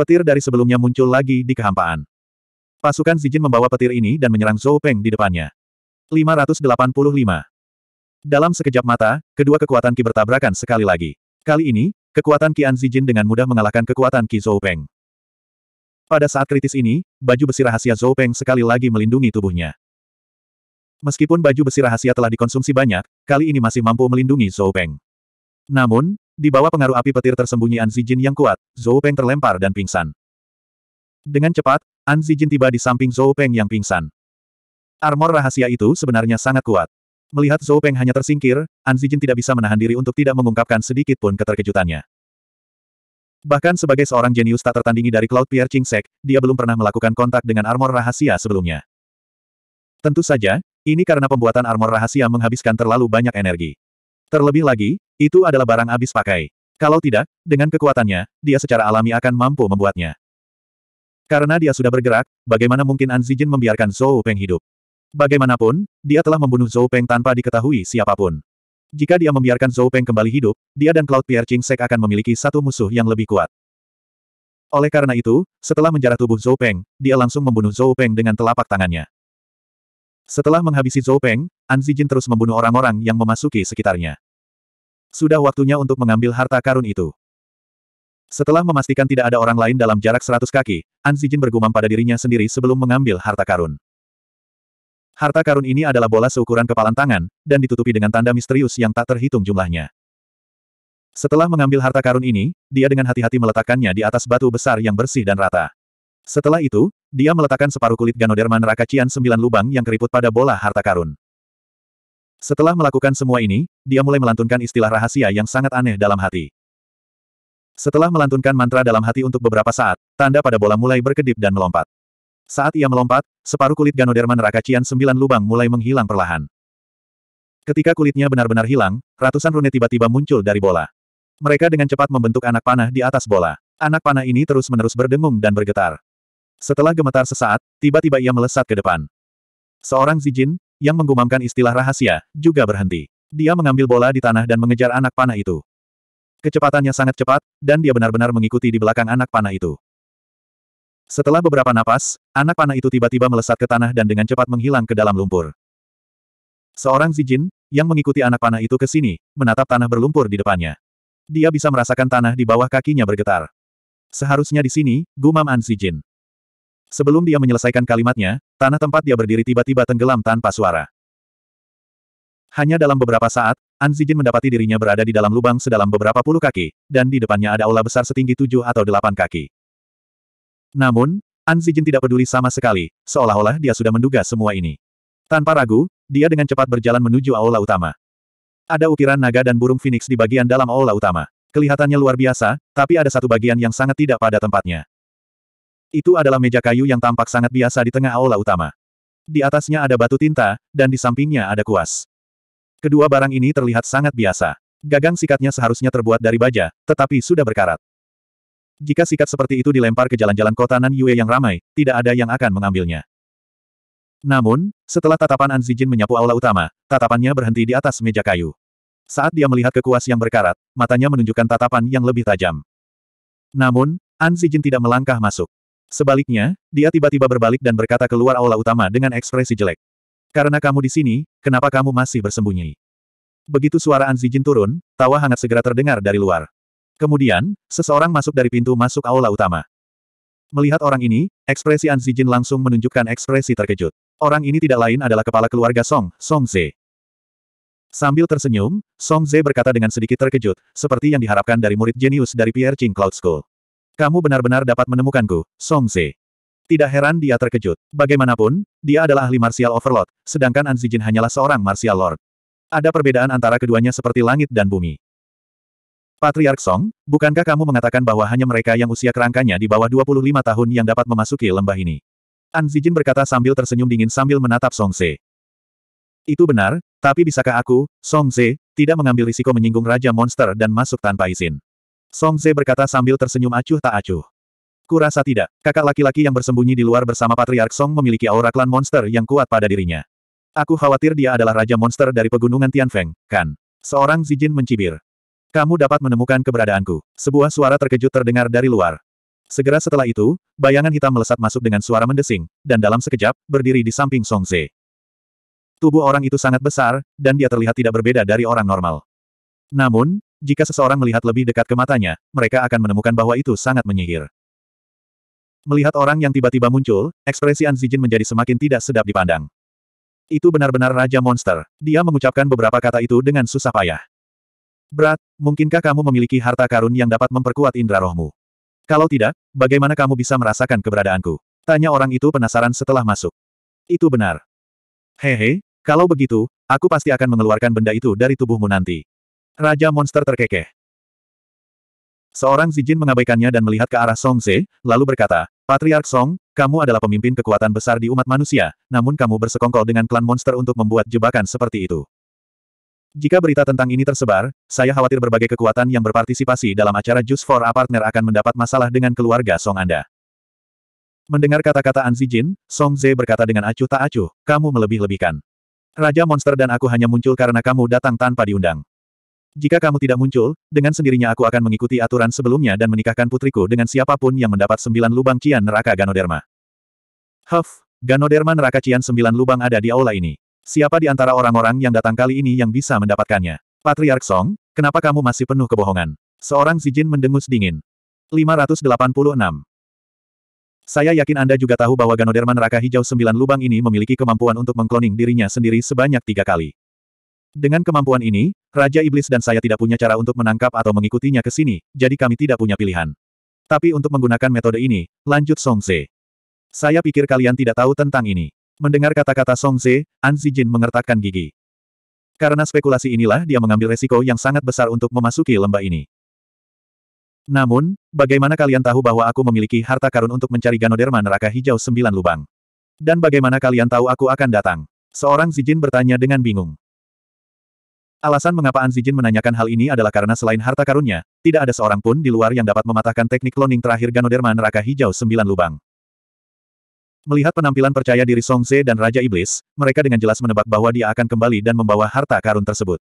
Speaker 1: Petir dari sebelumnya muncul lagi di kehampaan. Pasukan Zijin membawa petir ini dan menyerang Zhou Peng di depannya. 585. Dalam sekejap mata, kedua kekuatan Ki bertabrakan sekali lagi. Kali ini, kekuatan Ki An Zijin dengan mudah mengalahkan kekuatan Ki Zhou Peng. Pada saat kritis ini, baju besi rahasia Zhou Peng sekali lagi melindungi tubuhnya. Meskipun baju besi rahasia telah dikonsumsi banyak, kali ini masih mampu melindungi Zhou Peng. Namun, di bawah pengaruh api petir tersembunyi An Zijin yang kuat, Zhou Peng terlempar dan pingsan. Dengan cepat, An Zijin tiba di samping Zhou Peng yang pingsan. Armor rahasia itu sebenarnya sangat kuat. Melihat Zhou Peng hanya tersingkir, An Zijin tidak bisa menahan diri untuk tidak mengungkapkan sedikit pun keterkejutannya. Bahkan sebagai seorang jenius tak tertandingi dari Cloud Pierre Chingsek, dia belum pernah melakukan kontak dengan armor rahasia sebelumnya. Tentu saja, ini karena pembuatan armor rahasia menghabiskan terlalu banyak energi. Terlebih lagi, itu adalah barang habis pakai. Kalau tidak, dengan kekuatannya, dia secara alami akan mampu membuatnya. Karena dia sudah bergerak, bagaimana mungkin An Zijin membiarkan Zhou Peng hidup? Bagaimanapun, dia telah membunuh Zhou Peng tanpa diketahui siapapun. Jika dia membiarkan Zhou Peng kembali hidup, dia dan Cloud Pierre Sek akan memiliki satu musuh yang lebih kuat. Oleh karena itu, setelah menjarah tubuh Zhou Peng, dia langsung membunuh Zhou Peng dengan telapak tangannya. Setelah menghabisi Zhou Peng, An Zijin terus membunuh orang-orang yang memasuki sekitarnya. Sudah waktunya untuk mengambil harta karun itu. Setelah memastikan tidak ada orang lain dalam jarak seratus kaki, An Zijin bergumam pada dirinya sendiri sebelum mengambil harta karun. Harta karun ini adalah bola seukuran kepalan tangan, dan ditutupi dengan tanda misterius yang tak terhitung jumlahnya. Setelah mengambil harta karun ini, dia dengan hati-hati meletakkannya di atas batu besar yang bersih dan rata. Setelah itu, dia meletakkan separuh kulit Ganoderma neraka Cian sembilan lubang yang keriput pada bola harta karun. Setelah melakukan semua ini, dia mulai melantunkan istilah rahasia yang sangat aneh dalam hati. Setelah melantunkan mantra dalam hati untuk beberapa saat, tanda pada bola mulai berkedip dan melompat. Saat ia melompat, separuh kulit Ganoderma neraka Cian sembilan lubang mulai menghilang perlahan. Ketika kulitnya benar-benar hilang, ratusan rune tiba-tiba muncul dari bola. Mereka dengan cepat membentuk anak panah di atas bola. Anak panah ini terus-menerus berdengung dan bergetar. Setelah gemetar sesaat, tiba-tiba ia melesat ke depan. Seorang Zijin, yang menggumamkan istilah rahasia, juga berhenti. Dia mengambil bola di tanah dan mengejar anak panah itu. Kecepatannya sangat cepat, dan dia benar-benar mengikuti di belakang anak panah itu. Setelah beberapa napas, anak panah itu tiba-tiba melesat ke tanah dan dengan cepat menghilang ke dalam lumpur. Seorang Zijin, yang mengikuti anak panah itu ke sini, menatap tanah berlumpur di depannya. Dia bisa merasakan tanah di bawah kakinya bergetar. Seharusnya di sini, gumam An Zijin. Sebelum dia menyelesaikan kalimatnya, tanah tempat dia berdiri tiba-tiba tenggelam tanpa suara. Hanya dalam beberapa saat, An Zijin mendapati dirinya berada di dalam lubang sedalam beberapa puluh kaki, dan di depannya ada aula besar setinggi tujuh atau delapan kaki. Namun, An Zijin tidak peduli sama sekali, seolah-olah dia sudah menduga semua ini. Tanpa ragu, dia dengan cepat berjalan menuju aula utama. Ada ukiran naga dan burung phoenix di bagian dalam aula utama. Kelihatannya luar biasa, tapi ada satu bagian yang sangat tidak pada tempatnya. Itu adalah meja kayu yang tampak sangat biasa di tengah aula utama. Di atasnya ada batu tinta, dan di sampingnya ada kuas. Kedua barang ini terlihat sangat biasa. Gagang sikatnya seharusnya terbuat dari baja, tetapi sudah berkarat. Jika sikat seperti itu dilempar ke jalan-jalan kota Nan Yue yang ramai, tidak ada yang akan mengambilnya. Namun, setelah tatapan An Zijin menyapu aula utama, tatapannya berhenti di atas meja kayu. Saat dia melihat ke kuas yang berkarat, matanya menunjukkan tatapan yang lebih tajam. Namun, An Zijin tidak melangkah masuk. Sebaliknya, dia tiba-tiba berbalik dan berkata keluar aula utama dengan ekspresi jelek. Karena kamu di sini, kenapa kamu masih bersembunyi? Begitu suara Anzijin turun, tawa hangat segera terdengar dari luar. Kemudian, seseorang masuk dari pintu masuk aula utama. Melihat orang ini, ekspresi Anzijin langsung menunjukkan ekspresi terkejut. Orang ini tidak lain adalah kepala keluarga Song, Song Ze. Sambil tersenyum, Song Ze berkata dengan sedikit terkejut, seperti yang diharapkan dari murid jenius dari Pierre Ching Cloud School. Kamu benar-benar dapat menemukanku, Song Ze. Tidak heran dia terkejut. Bagaimanapun, dia adalah ahli martial overlord, sedangkan An Zijin hanyalah seorang martial lord. Ada perbedaan antara keduanya seperti langit dan bumi. Patriark Song, bukankah kamu mengatakan bahwa hanya mereka yang usia kerangkanya di bawah 25 tahun yang dapat memasuki lembah ini? An Zijin berkata sambil tersenyum dingin sambil menatap Song Se. Itu benar, tapi bisakah aku, Song Se, tidak mengambil risiko menyinggung Raja Monster dan masuk tanpa izin? Song Ze berkata sambil tersenyum acuh tak acuh. Kurasa tidak, kakak laki-laki yang bersembunyi di luar bersama Patriark Song memiliki aura klan monster yang kuat pada dirinya. Aku khawatir dia adalah raja monster dari pegunungan Tianfeng, kan? Seorang Zijin mencibir. Kamu dapat menemukan keberadaanku. Sebuah suara terkejut terdengar dari luar. Segera setelah itu, bayangan hitam melesat masuk dengan suara mendesing, dan dalam sekejap, berdiri di samping Song Ze. Tubuh orang itu sangat besar, dan dia terlihat tidak berbeda dari orang normal. Namun, jika seseorang melihat lebih dekat ke matanya, mereka akan menemukan bahwa itu sangat menyihir. Melihat orang yang tiba-tiba muncul, ekspresi An Zijin menjadi semakin tidak sedap dipandang. Itu benar-benar Raja Monster. Dia mengucapkan beberapa kata itu dengan susah payah. Berat, mungkinkah kamu memiliki harta karun yang dapat memperkuat indera rohmu? Kalau tidak, bagaimana kamu bisa merasakan keberadaanku? Tanya orang itu penasaran setelah masuk. Itu benar. Hehe, kalau begitu, aku pasti akan mengeluarkan benda itu dari tubuhmu nanti. Raja monster terkekeh. Seorang Zijin mengabaikannya dan melihat ke arah Song Ze, lalu berkata, Patriark Song, kamu adalah pemimpin kekuatan besar di umat manusia, namun kamu bersekongkol dengan klan monster untuk membuat jebakan seperti itu. Jika berita tentang ini tersebar, saya khawatir berbagai kekuatan yang berpartisipasi dalam acara Juice for a Partner akan mendapat masalah dengan keluarga Song Anda. Mendengar kata-kata An Zijin, Song Ze berkata dengan acuh tak acuh, kamu melebih-lebihkan. Raja monster dan aku hanya muncul karena kamu datang tanpa diundang. Jika kamu tidak muncul, dengan sendirinya aku akan mengikuti aturan sebelumnya dan menikahkan putriku dengan siapapun yang mendapat sembilan lubang cian neraka Ganoderma. Huff, Ganoderma neraka cian sembilan lubang ada di aula ini. Siapa di antara orang-orang yang datang kali ini yang bisa mendapatkannya? Patriark Song, kenapa kamu masih penuh kebohongan? Seorang Zijin mendengus dingin. 586. Saya yakin Anda juga tahu bahwa Ganoderma neraka hijau sembilan lubang ini memiliki kemampuan untuk mengkloning dirinya sendiri sebanyak tiga kali. Dengan kemampuan ini, Raja Iblis dan saya tidak punya cara untuk menangkap atau mengikutinya ke sini, jadi kami tidak punya pilihan. Tapi untuk menggunakan metode ini, lanjut Song Ze. Saya pikir kalian tidak tahu tentang ini. Mendengar kata-kata Song Ze, An Zijin mengertakkan gigi. Karena spekulasi inilah dia mengambil resiko yang sangat besar untuk memasuki lembah ini. Namun, bagaimana kalian tahu bahwa aku memiliki harta karun untuk mencari Ganoderma neraka hijau sembilan lubang? Dan bagaimana kalian tahu aku akan datang? Seorang Zijin bertanya dengan bingung. Alasan mengapa An Zijin menanyakan hal ini adalah karena selain harta karunnya, tidak ada seorang pun di luar yang dapat mematahkan teknik cloning terakhir Ganoderma neraka hijau sembilan lubang. Melihat penampilan percaya diri Song Se dan Raja Iblis, mereka dengan jelas menebak bahwa dia akan kembali dan membawa harta karun tersebut.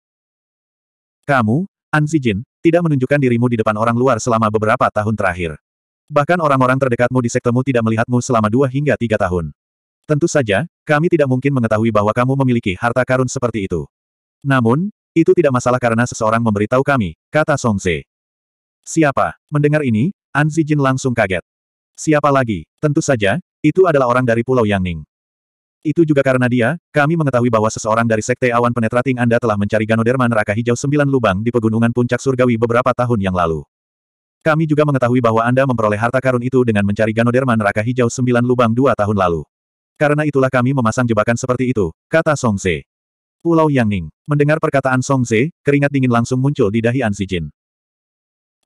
Speaker 1: Kamu, An Zijin, tidak menunjukkan dirimu di depan orang luar selama beberapa tahun terakhir. Bahkan orang-orang terdekatmu di sektemu tidak melihatmu selama dua hingga tiga tahun. Tentu saja, kami tidak mungkin mengetahui bahwa kamu memiliki harta karun seperti itu. Namun, itu tidak masalah karena seseorang memberitahu kami, kata Song Ze. Siapa? Mendengar ini, An Zijin langsung kaget. Siapa lagi? Tentu saja, itu adalah orang dari Pulau Yangning. Itu juga karena dia, kami mengetahui bahwa seseorang dari Sekte Awan Penetrating Anda telah mencari Ganoderma Neraka Hijau Sembilan Lubang di Pegunungan Puncak Surgawi beberapa tahun yang lalu. Kami juga mengetahui bahwa Anda memperoleh harta karun itu dengan mencari Ganoderma Neraka Hijau Sembilan Lubang dua tahun lalu. Karena itulah kami memasang jebakan seperti itu, kata Song Se. Pulau Yangning. Mendengar perkataan Song Ze, keringat dingin langsung muncul di dahi An Jin.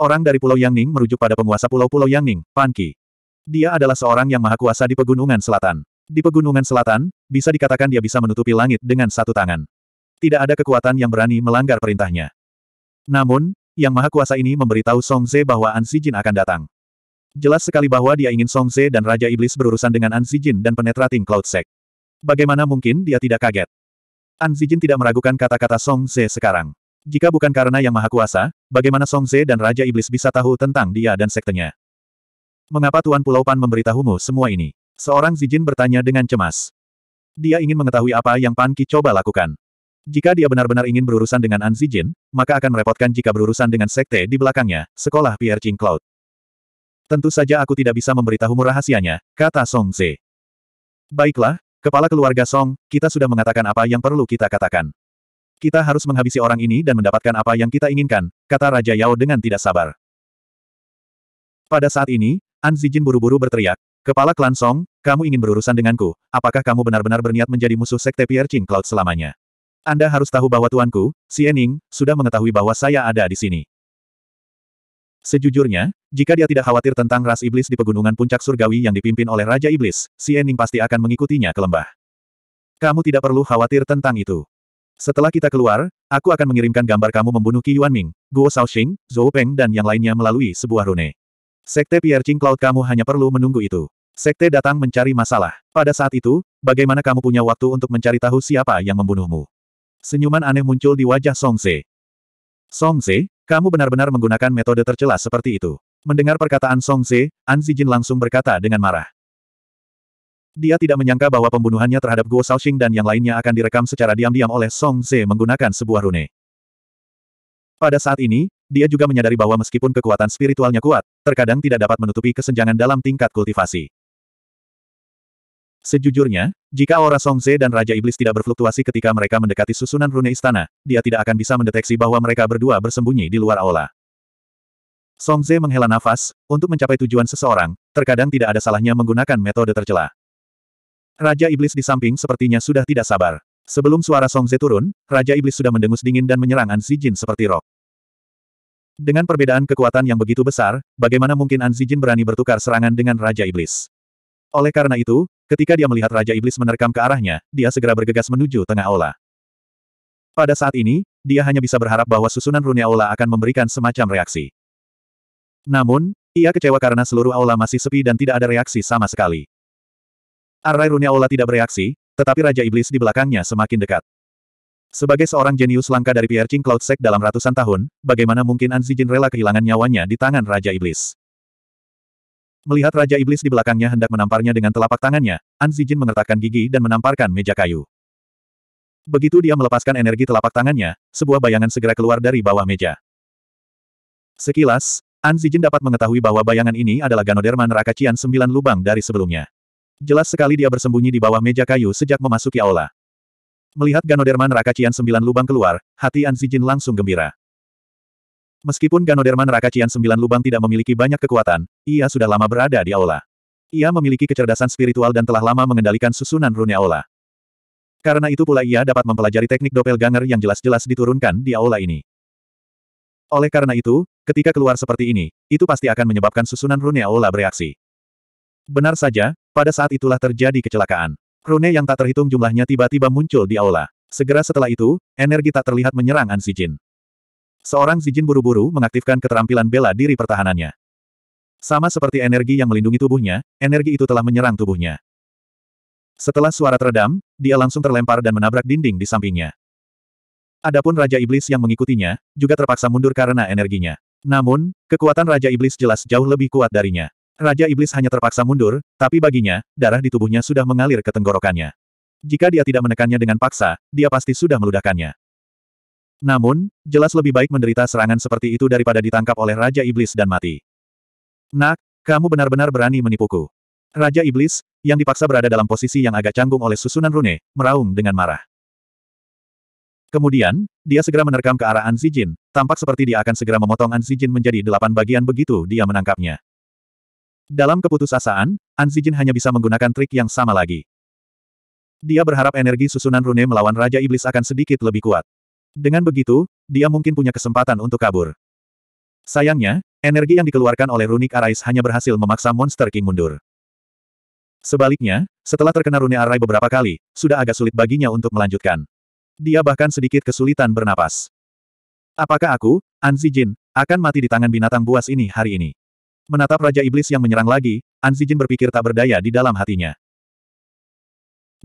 Speaker 1: Orang dari Pulau Yangning merujuk pada penguasa Pulau-Pulau Yangning, Pan Qi. Dia adalah seorang yang maha kuasa di Pegunungan Selatan. Di Pegunungan Selatan, bisa dikatakan dia bisa menutupi langit dengan satu tangan. Tidak ada kekuatan yang berani melanggar perintahnya. Namun, yang maha kuasa ini memberitahu Song Ze bahwa An Jin akan datang. Jelas sekali bahwa dia ingin Song Ze dan Raja Iblis berurusan dengan An Jin dan Penetrating Cloud Sect. Bagaimana mungkin dia tidak kaget? An Zijin tidak meragukan kata-kata Song Ze sekarang. Jika bukan karena Yang Maha Kuasa, bagaimana Song Ze dan Raja Iblis bisa tahu tentang dia dan sektenya? Mengapa Tuan Pulau Pan memberitahumu semua ini? Seorang Zijin bertanya dengan cemas. Dia ingin mengetahui apa yang Pan Ki coba lakukan. Jika dia benar-benar ingin berurusan dengan An Zijin, maka akan merepotkan jika berurusan dengan sekte di belakangnya, sekolah Pierre Ching Cloud. Tentu saja aku tidak bisa memberitahumu rahasianya, kata Song Ze. Baiklah, Kepala keluarga Song, kita sudah mengatakan apa yang perlu kita katakan. Kita harus menghabisi orang ini dan mendapatkan apa yang kita inginkan, kata Raja Yao dengan tidak sabar. Pada saat ini, An Zijin buru-buru berteriak, Kepala klan Song, kamu ingin berurusan denganku, apakah kamu benar-benar berniat menjadi musuh sekte Piercing Cloud selamanya? Anda harus tahu bahwa tuanku, Ning, sudah mengetahui bahwa saya ada di sini. Sejujurnya, jika dia tidak khawatir tentang ras iblis di pegunungan puncak surgawi yang dipimpin oleh Raja Iblis, si pasti akan mengikutinya ke lembah. Kamu tidak perlu khawatir tentang itu. Setelah kita keluar, aku akan mengirimkan gambar kamu membunuh Qi Yuanming, Guo Shaoxing, Zhou Peng dan yang lainnya melalui sebuah rune. Sekte Piercing Cloud kamu hanya perlu menunggu itu. Sekte datang mencari masalah. Pada saat itu, bagaimana kamu punya waktu untuk mencari tahu siapa yang membunuhmu? Senyuman aneh muncul di wajah Song Ze. Song Ze, kamu benar-benar menggunakan metode tercela seperti itu. Mendengar perkataan Song Ze, An Zijin langsung berkata dengan marah. Dia tidak menyangka bahwa pembunuhannya terhadap Guo Shaoxing dan yang lainnya akan direkam secara diam-diam oleh Song Ze menggunakan sebuah rune. Pada saat ini, dia juga menyadari bahwa meskipun kekuatan spiritualnya kuat, terkadang tidak dapat menutupi kesenjangan dalam tingkat kultivasi. Sejujurnya, jika aura Songze dan Raja Iblis tidak berfluktuasi ketika mereka mendekati susunan rune istana, dia tidak akan bisa mendeteksi bahwa mereka berdua bersembunyi di luar aula. Songze menghela nafas, untuk mencapai tujuan seseorang, terkadang tidak ada salahnya menggunakan metode tercela. Raja Iblis di samping sepertinya sudah tidak sabar. Sebelum suara Songze turun, Raja Iblis sudah mendengus dingin dan menyerang An Zijin seperti rok. Dengan perbedaan kekuatan yang begitu besar, bagaimana mungkin An Zijin berani bertukar serangan dengan Raja Iblis? Oleh karena itu, Ketika dia melihat Raja Iblis menerkam ke arahnya, dia segera bergegas menuju tengah aula. Pada saat ini, dia hanya bisa berharap bahwa susunan rune aula akan memberikan semacam reaksi. Namun, ia kecewa karena seluruh aula masih sepi dan tidak ada reaksi sama sekali. Arai rune aula tidak bereaksi, tetapi Raja Iblis di belakangnya semakin dekat. Sebagai seorang jenius langka dari Piercing Cloud Sek dalam ratusan tahun, bagaimana mungkin Anzijin rela kehilangan nyawanya di tangan Raja Iblis? Melihat Raja Iblis di belakangnya hendak menamparnya dengan telapak tangannya, An Zijin mengertakkan gigi dan menamparkan meja kayu. Begitu dia melepaskan energi telapak tangannya, sebuah bayangan segera keluar dari bawah meja. Sekilas, An Zijin dapat mengetahui bahwa bayangan ini adalah Ganoderma neraka Cian sembilan lubang dari sebelumnya. Jelas sekali dia bersembunyi di bawah meja kayu sejak memasuki aula. Melihat Ganoderma neraka Cian sembilan lubang keluar, hati An Zijin langsung gembira. Meskipun Ganoderma neraka Cian sembilan lubang tidak memiliki banyak kekuatan, ia sudah lama berada di aula. Ia memiliki kecerdasan spiritual dan telah lama mengendalikan susunan rune aula. Karena itu pula ia dapat mempelajari teknik doppelganger yang jelas-jelas diturunkan di aula ini. Oleh karena itu, ketika keluar seperti ini, itu pasti akan menyebabkan susunan rune aula bereaksi. Benar saja, pada saat itulah terjadi kecelakaan. Rune yang tak terhitung jumlahnya tiba-tiba muncul di aula. Segera setelah itu, energi tak terlihat menyerang Ansi Jin. Seorang Zijin buru-buru mengaktifkan keterampilan bela diri pertahanannya. Sama seperti energi yang melindungi tubuhnya, energi itu telah menyerang tubuhnya. Setelah suara teredam, dia langsung terlempar dan menabrak dinding di sampingnya. Adapun Raja Iblis yang mengikutinya, juga terpaksa mundur karena energinya. Namun, kekuatan Raja Iblis jelas jauh lebih kuat darinya. Raja Iblis hanya terpaksa mundur, tapi baginya, darah di tubuhnya sudah mengalir ke tenggorokannya. Jika dia tidak menekannya dengan paksa, dia pasti sudah meludahkannya. Namun, jelas lebih baik menderita serangan seperti itu daripada ditangkap oleh Raja Iblis dan mati. Nak, kamu benar-benar berani menipuku. Raja Iblis, yang dipaksa berada dalam posisi yang agak canggung oleh susunan rune, meraung dengan marah. Kemudian, dia segera menerkam ke arah Anzijin. tampak seperti dia akan segera memotong Anzijin menjadi delapan bagian begitu dia menangkapnya. Dalam keputusasaan, Anzijin hanya bisa menggunakan trik yang sama lagi. Dia berharap energi susunan rune melawan Raja Iblis akan sedikit lebih kuat. Dengan begitu, dia mungkin punya kesempatan untuk kabur. Sayangnya, energi yang dikeluarkan oleh Runic Arais hanya berhasil memaksa Monster King mundur. Sebaliknya, setelah terkena Rune Arai beberapa kali, sudah agak sulit baginya untuk melanjutkan. Dia bahkan sedikit kesulitan bernapas. Apakah aku, Anzi Jin, akan mati di tangan binatang buas ini hari ini? Menatap Raja Iblis yang menyerang lagi, Anzi Jin berpikir tak berdaya di dalam hatinya.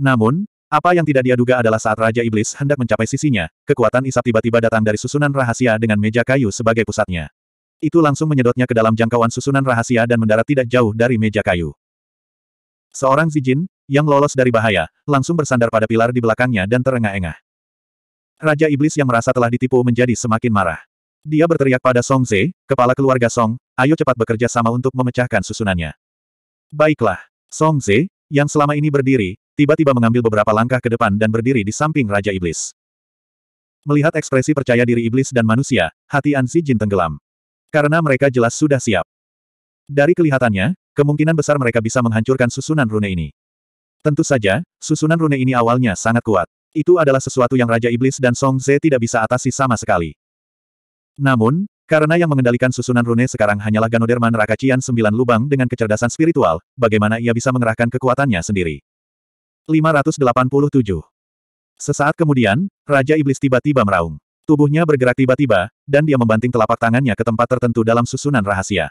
Speaker 1: Namun, apa yang tidak dia duga adalah saat Raja Iblis hendak mencapai sisinya, kekuatan isap tiba-tiba datang dari susunan rahasia dengan meja kayu sebagai pusatnya. Itu langsung menyedotnya ke dalam jangkauan susunan rahasia dan mendarat tidak jauh dari meja kayu. Seorang Zijin, yang lolos dari bahaya, langsung bersandar pada pilar di belakangnya dan terengah-engah. Raja Iblis yang merasa telah ditipu menjadi semakin marah. Dia berteriak pada Song Ze, kepala keluarga Song, ayo cepat bekerja sama untuk memecahkan susunannya. Baiklah, Song Ze, yang selama ini berdiri, tiba-tiba mengambil beberapa langkah ke depan dan berdiri di samping Raja Iblis. Melihat ekspresi percaya diri iblis dan manusia, hati Ansi Jin tenggelam. Karena mereka jelas sudah siap. Dari kelihatannya, kemungkinan besar mereka bisa menghancurkan susunan rune ini. Tentu saja, susunan rune ini awalnya sangat kuat. Itu adalah sesuatu yang Raja Iblis dan Song Ze tidak bisa atasi sama sekali. Namun, karena yang mengendalikan susunan rune sekarang hanyalah Ganoderman Rakacian sembilan lubang dengan kecerdasan spiritual, bagaimana ia bisa mengerahkan kekuatannya sendiri? 587. Sesaat kemudian, Raja Iblis tiba-tiba meraung. Tubuhnya bergerak tiba-tiba, dan dia membanting telapak tangannya ke tempat tertentu dalam susunan rahasia.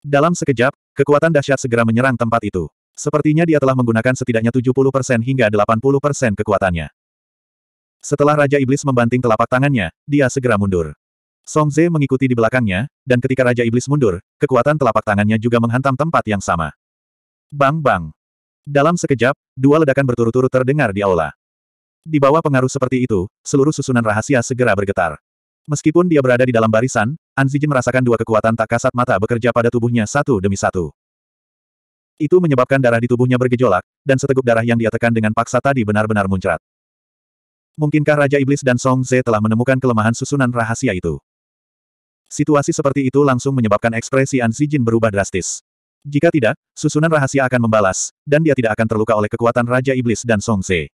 Speaker 1: Dalam sekejap, kekuatan dahsyat segera menyerang tempat itu. Sepertinya dia telah menggunakan setidaknya 70% hingga 80% kekuatannya. Setelah Raja Iblis membanting telapak tangannya, dia segera mundur. Song Ze mengikuti di belakangnya, dan ketika Raja Iblis mundur, kekuatan telapak tangannya juga menghantam tempat yang sama. Bang bang. Dalam sekejap, dua ledakan berturut-turut terdengar di aula. Di bawah pengaruh seperti itu, seluruh susunan rahasia segera bergetar. Meskipun dia berada di dalam barisan, Anzijin merasakan dua kekuatan tak kasat mata bekerja pada tubuhnya satu demi satu. Itu menyebabkan darah di tubuhnya bergejolak, dan seteguk darah yang dia tekan dengan paksa tadi benar-benar muncrat. Mungkinkah Raja Iblis dan Song Ze telah menemukan kelemahan susunan rahasia itu? Situasi seperti itu langsung menyebabkan ekspresi An Zijin berubah drastis. Jika tidak, susunan rahasia akan membalas, dan dia tidak akan terluka oleh kekuatan Raja Iblis dan Song Se.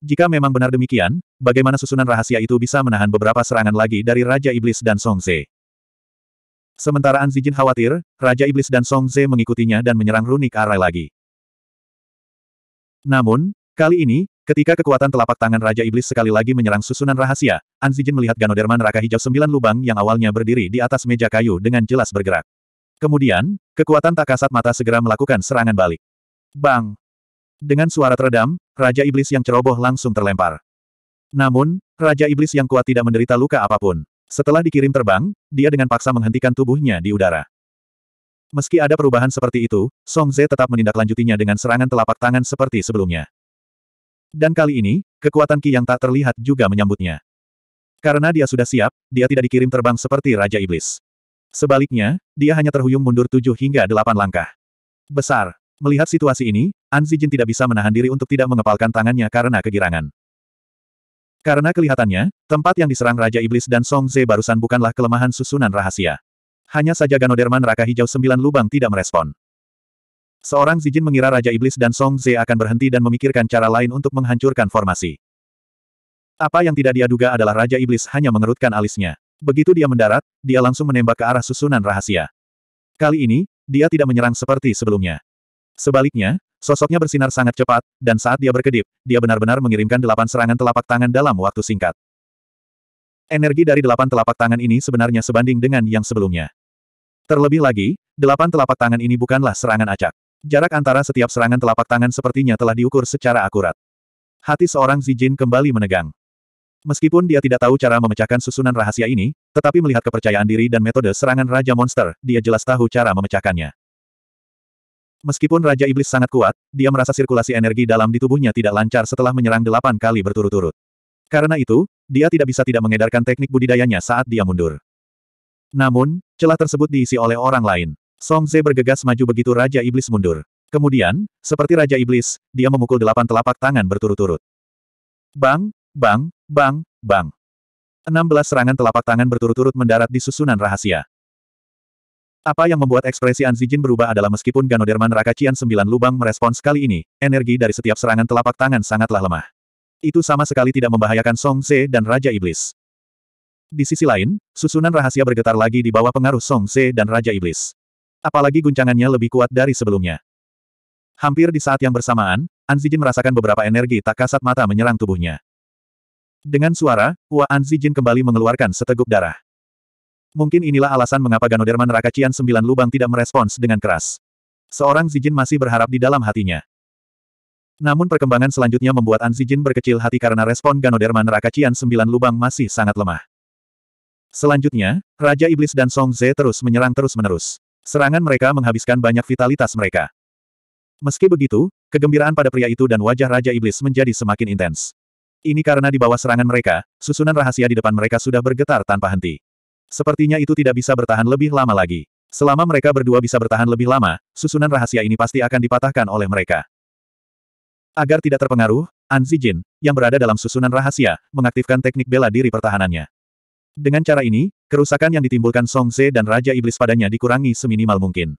Speaker 1: Jika memang benar demikian, bagaimana susunan rahasia itu bisa menahan beberapa serangan lagi dari Raja Iblis dan Song Se? Sementara An Zijin khawatir, Raja Iblis dan Song Se mengikutinya dan menyerang Runik Arai lagi. Namun, kali ini, ketika kekuatan telapak tangan Raja Iblis sekali lagi menyerang susunan rahasia, An Zijin melihat Ganoderma neraka hijau sembilan lubang yang awalnya berdiri di atas meja kayu dengan jelas bergerak. Kemudian, kekuatan tak kasat mata segera melakukan serangan balik. Bang! Dengan suara teredam, Raja Iblis yang ceroboh langsung terlempar. Namun, Raja Iblis yang kuat tidak menderita luka apapun. Setelah dikirim terbang, dia dengan paksa menghentikan tubuhnya di udara. Meski ada perubahan seperti itu, Song Ze tetap menindaklanjutinya dengan serangan telapak tangan seperti sebelumnya. Dan kali ini, kekuatan Ki yang tak terlihat juga menyambutnya. Karena dia sudah siap, dia tidak dikirim terbang seperti Raja Iblis. Sebaliknya, dia hanya terhuyung mundur tujuh hingga delapan langkah. Besar. Melihat situasi ini, An Zijin tidak bisa menahan diri untuk tidak mengepalkan tangannya karena kegirangan. Karena kelihatannya, tempat yang diserang Raja Iblis dan Song Ze barusan bukanlah kelemahan susunan rahasia. Hanya saja Ganoderma neraka Hijau Sembilan Lubang tidak merespon. Seorang Zijin mengira Raja Iblis dan Song Ze akan berhenti dan memikirkan cara lain untuk menghancurkan formasi. Apa yang tidak dia duga adalah Raja Iblis hanya mengerutkan alisnya. Begitu dia mendarat, dia langsung menembak ke arah susunan rahasia. Kali ini, dia tidak menyerang seperti sebelumnya. Sebaliknya, sosoknya bersinar sangat cepat, dan saat dia berkedip, dia benar-benar mengirimkan delapan serangan telapak tangan dalam waktu singkat. Energi dari delapan telapak tangan ini sebenarnya sebanding dengan yang sebelumnya. Terlebih lagi, delapan telapak tangan ini bukanlah serangan acak. Jarak antara setiap serangan telapak tangan sepertinya telah diukur secara akurat. Hati seorang Zijin kembali menegang. Meskipun dia tidak tahu cara memecahkan susunan rahasia ini, tetapi melihat kepercayaan diri dan metode serangan Raja Monster, dia jelas tahu cara memecahkannya. Meskipun Raja Iblis sangat kuat, dia merasa sirkulasi energi dalam di tubuhnya tidak lancar setelah menyerang delapan kali berturut-turut. Karena itu, dia tidak bisa tidak mengedarkan teknik budidayanya saat dia mundur. Namun, celah tersebut diisi oleh orang lain. Song Ze bergegas maju begitu Raja Iblis mundur. Kemudian, seperti Raja Iblis, dia memukul delapan telapak tangan berturut-turut. Bang, bang, Bang, bang. 16 serangan telapak tangan berturut-turut mendarat di susunan rahasia. Apa yang membuat ekspresi Anzijin berubah adalah meskipun Ganoderman Cian sembilan lubang merespons kali ini, energi dari setiap serangan telapak tangan sangatlah lemah. Itu sama sekali tidak membahayakan Song C dan Raja Iblis. Di sisi lain, susunan rahasia bergetar lagi di bawah pengaruh Song C dan Raja Iblis. Apalagi guncangannya lebih kuat dari sebelumnya. Hampir di saat yang bersamaan, Anzijin merasakan beberapa energi tak kasat mata menyerang tubuhnya. Dengan suara, Hua Anzijin kembali mengeluarkan seteguk darah. Mungkin inilah alasan mengapa Ganoderma neraka Cian sembilan lubang tidak merespons dengan keras. Seorang Zijin masih berharap di dalam hatinya. Namun perkembangan selanjutnya membuat Anzijin berkecil hati karena respon Ganoderma neraka Cian sembilan lubang masih sangat lemah. Selanjutnya, Raja Iblis dan Song Ze terus menyerang terus-menerus. Serangan mereka menghabiskan banyak vitalitas mereka. Meski begitu, kegembiraan pada pria itu dan wajah Raja Iblis menjadi semakin intens. Ini karena di bawah serangan mereka, susunan rahasia di depan mereka sudah bergetar tanpa henti. Sepertinya itu tidak bisa bertahan lebih lama lagi. Selama mereka berdua bisa bertahan lebih lama, susunan rahasia ini pasti akan dipatahkan oleh mereka. Agar tidak terpengaruh, An Zijin, yang berada dalam susunan rahasia, mengaktifkan teknik bela diri pertahanannya. Dengan cara ini, kerusakan yang ditimbulkan Song Ze dan Raja Iblis padanya dikurangi seminimal mungkin.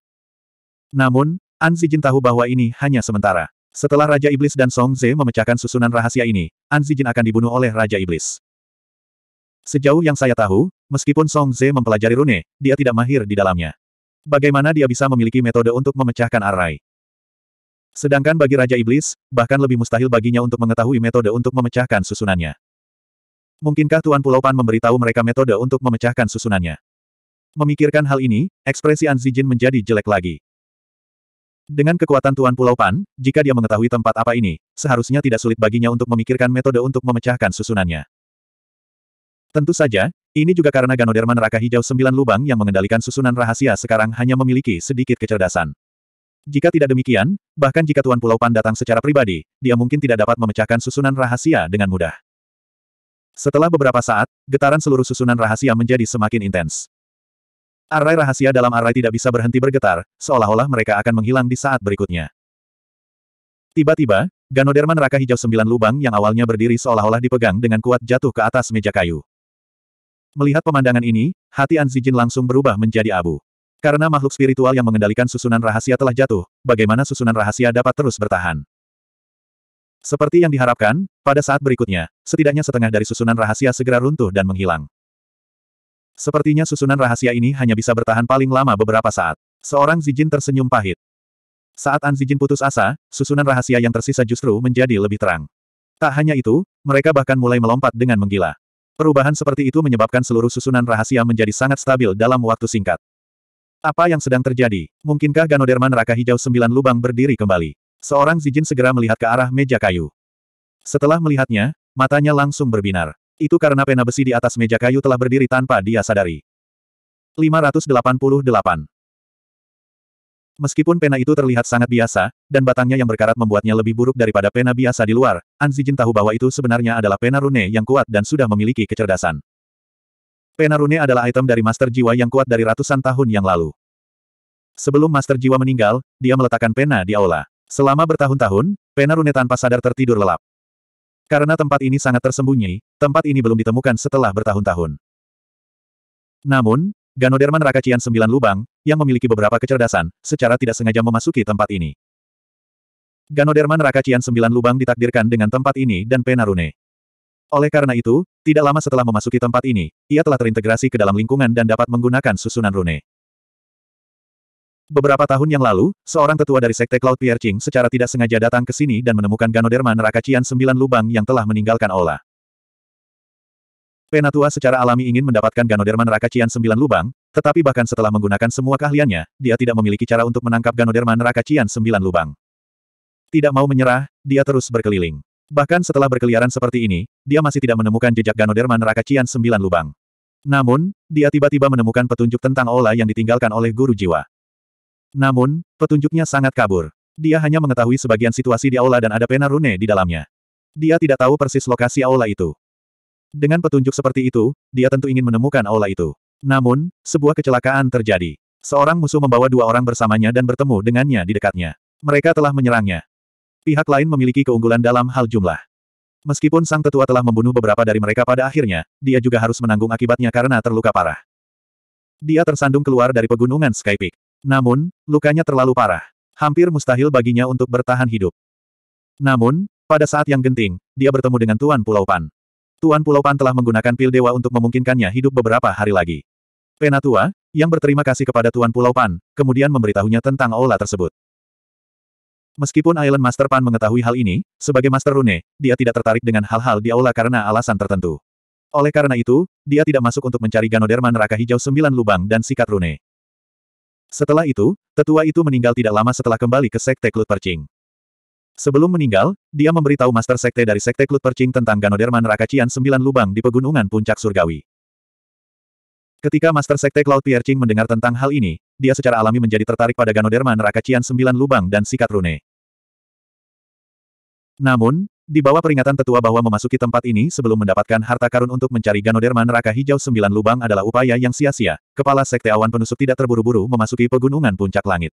Speaker 1: Namun, An Zijin tahu bahwa ini hanya sementara. Setelah Raja Iblis dan Song Ze memecahkan susunan rahasia ini, An Zijin akan dibunuh oleh Raja Iblis. Sejauh yang saya tahu, meskipun Song Ze mempelajari rune, dia tidak mahir di dalamnya. Bagaimana dia bisa memiliki metode untuk memecahkan arai? Sedangkan bagi Raja Iblis, bahkan lebih mustahil baginya untuk mengetahui metode untuk memecahkan susunannya. Mungkinkah Tuan Pulau Pan memberitahu mereka metode untuk memecahkan susunannya? Memikirkan hal ini, ekspresi An Zijin menjadi jelek lagi. Dengan kekuatan Tuan Pulau Pan, jika dia mengetahui tempat apa ini, seharusnya tidak sulit baginya untuk memikirkan metode untuk memecahkan susunannya. Tentu saja, ini juga karena Ganoderma neraka hijau sembilan lubang yang mengendalikan susunan rahasia sekarang hanya memiliki sedikit kecerdasan. Jika tidak demikian, bahkan jika Tuan Pulau Pan datang secara pribadi, dia mungkin tidak dapat memecahkan susunan rahasia dengan mudah. Setelah beberapa saat, getaran seluruh susunan rahasia menjadi semakin intens. Arai rahasia dalam arai tidak bisa berhenti bergetar, seolah-olah mereka akan menghilang di saat berikutnya. Tiba-tiba, Ganoderma neraka hijau sembilan lubang yang awalnya berdiri seolah-olah dipegang dengan kuat jatuh ke atas meja kayu. Melihat pemandangan ini, hati Anzijin langsung berubah menjadi abu. Karena makhluk spiritual yang mengendalikan susunan rahasia telah jatuh, bagaimana susunan rahasia dapat terus bertahan? Seperti yang diharapkan, pada saat berikutnya, setidaknya setengah dari susunan rahasia segera runtuh dan menghilang. Sepertinya susunan rahasia ini hanya bisa bertahan paling lama beberapa saat. Seorang Zijin tersenyum pahit. Saat An Zijin putus asa, susunan rahasia yang tersisa justru menjadi lebih terang. Tak hanya itu, mereka bahkan mulai melompat dengan menggila. Perubahan seperti itu menyebabkan seluruh susunan rahasia menjadi sangat stabil dalam waktu singkat. Apa yang sedang terjadi? Mungkinkah Ganoderman Raka Hijau Sembilan Lubang berdiri kembali? Seorang Zijin segera melihat ke arah meja kayu. Setelah melihatnya, matanya langsung berbinar. Itu karena pena besi di atas meja kayu telah berdiri tanpa dia sadari. 588. Meskipun pena itu terlihat sangat biasa, dan batangnya yang berkarat membuatnya lebih buruk daripada pena biasa di luar, Zijin tahu bahwa itu sebenarnya adalah pena rune yang kuat dan sudah memiliki kecerdasan. Pena rune adalah item dari master jiwa yang kuat dari ratusan tahun yang lalu. Sebelum master jiwa meninggal, dia meletakkan pena di aula. Selama bertahun-tahun, pena rune tanpa sadar tertidur lelap. Karena tempat ini sangat tersembunyi, tempat ini belum ditemukan setelah bertahun-tahun. Namun, Ganoderman Rakacian Sembilan Lubang, yang memiliki beberapa kecerdasan, secara tidak sengaja memasuki tempat ini. Ganoderman Rakacian Sembilan Lubang ditakdirkan dengan tempat ini dan Penarune. Oleh karena itu, tidak lama setelah memasuki tempat ini, ia telah terintegrasi ke dalam lingkungan dan dapat menggunakan susunan rune. Beberapa tahun yang lalu, seorang tetua dari Sekte Cloud Piercing secara tidak sengaja datang ke sini dan menemukan Ganoderma neraka Cian sembilan lubang yang telah meninggalkan Ola. Penatua secara alami ingin mendapatkan Ganoderma neraka Cian sembilan lubang, tetapi bahkan setelah menggunakan semua keahliannya, dia tidak memiliki cara untuk menangkap Ganoderma neraka Cian sembilan lubang. Tidak mau menyerah, dia terus berkeliling. Bahkan setelah berkeliaran seperti ini, dia masih tidak menemukan jejak Ganoderma neraka Cian sembilan lubang. Namun, dia tiba-tiba menemukan petunjuk tentang Ola yang ditinggalkan oleh guru jiwa. Namun, petunjuknya sangat kabur. Dia hanya mengetahui sebagian situasi di aula dan ada pena rune di dalamnya. Dia tidak tahu persis lokasi aula itu. Dengan petunjuk seperti itu, dia tentu ingin menemukan aula itu. Namun, sebuah kecelakaan terjadi. Seorang musuh membawa dua orang bersamanya dan bertemu dengannya di dekatnya. Mereka telah menyerangnya. Pihak lain memiliki keunggulan dalam hal jumlah. Meskipun sang tetua telah membunuh beberapa dari mereka pada akhirnya, dia juga harus menanggung akibatnya karena terluka parah. Dia tersandung keluar dari pegunungan Sky namun, lukanya terlalu parah. Hampir mustahil baginya untuk bertahan hidup. Namun, pada saat yang genting, dia bertemu dengan Tuan Pulau Pan. Tuan Pulau Pan telah menggunakan pil dewa untuk memungkinkannya hidup beberapa hari lagi. Penatua, yang berterima kasih kepada Tuan Pulau Pan, kemudian memberitahunya tentang aula tersebut. Meskipun Island Master Pan mengetahui hal ini, sebagai Master Rune, dia tidak tertarik dengan hal-hal di aula karena alasan tertentu. Oleh karena itu, dia tidak masuk untuk mencari Ganoderma neraka hijau sembilan lubang dan sikat rune. Setelah itu, tetua itu meninggal tidak lama setelah kembali ke Sekte Klut Percing. Sebelum meninggal, dia memberitahu Master Sekte dari Sekte Klut Percing tentang Ganoderma Neraka Cian Sembilan Lubang di Pegunungan Puncak Surgawi. Ketika Master Sekte Cloud Piercing mendengar tentang hal ini, dia secara alami menjadi tertarik pada Ganoderma Neraka Cian Sembilan Lubang dan Sikat Rune. Namun, di bawah peringatan tetua bahwa memasuki tempat ini sebelum mendapatkan harta karun untuk mencari Ganoderma neraka hijau sembilan lubang adalah upaya yang sia-sia, kepala sekte awan penusuk tidak terburu-buru memasuki pegunungan puncak langit.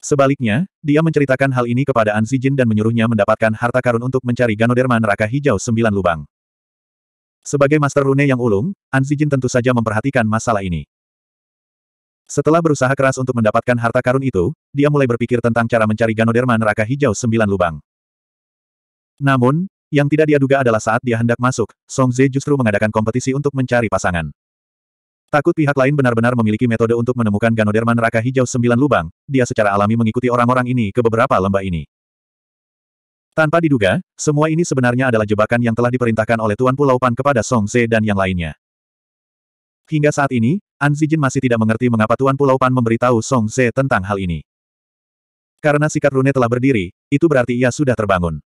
Speaker 1: Sebaliknya, dia menceritakan hal ini kepada Anzijin Jin dan menyuruhnya mendapatkan harta karun untuk mencari Ganoderma neraka hijau sembilan lubang. Sebagai Master Rune yang ulung, Anzijin Jin tentu saja memperhatikan masalah ini. Setelah berusaha keras untuk mendapatkan harta karun itu, dia mulai berpikir tentang cara mencari Ganoderma neraka hijau sembilan lubang. Namun, yang tidak dia duga adalah saat dia hendak masuk, Song Zhe justru mengadakan kompetisi untuk mencari pasangan. Takut pihak lain benar-benar memiliki metode untuk menemukan Ganoderma neraka Hijau Sembilan Lubang, dia secara alami mengikuti orang-orang ini ke beberapa lembah ini. Tanpa diduga, semua ini sebenarnya adalah jebakan yang telah diperintahkan oleh Tuan Pulau Pan kepada Song Zhe dan yang lainnya. Hingga saat ini, An Zijin masih tidak mengerti mengapa Tuan Pulau Pan memberitahu Song Zhe tentang hal ini. Karena sikat rune telah berdiri, itu berarti ia sudah terbangun.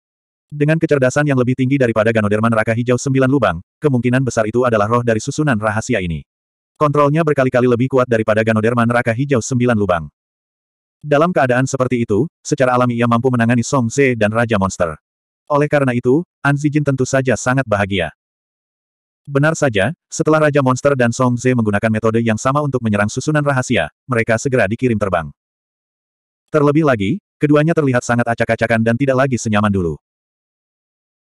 Speaker 1: Dengan kecerdasan yang lebih tinggi daripada Ganoderma Neraka Hijau Sembilan Lubang, kemungkinan besar itu adalah roh dari susunan rahasia ini. Kontrolnya berkali-kali lebih kuat daripada Ganoderma Neraka Hijau Sembilan Lubang. Dalam keadaan seperti itu, secara alami ia mampu menangani Song Ze dan Raja Monster. Oleh karena itu, An Zijin tentu saja sangat bahagia. Benar saja, setelah Raja Monster dan Song Ze menggunakan metode yang sama untuk menyerang susunan rahasia, mereka segera dikirim terbang. Terlebih lagi, keduanya terlihat sangat acak-acakan dan tidak lagi senyaman dulu.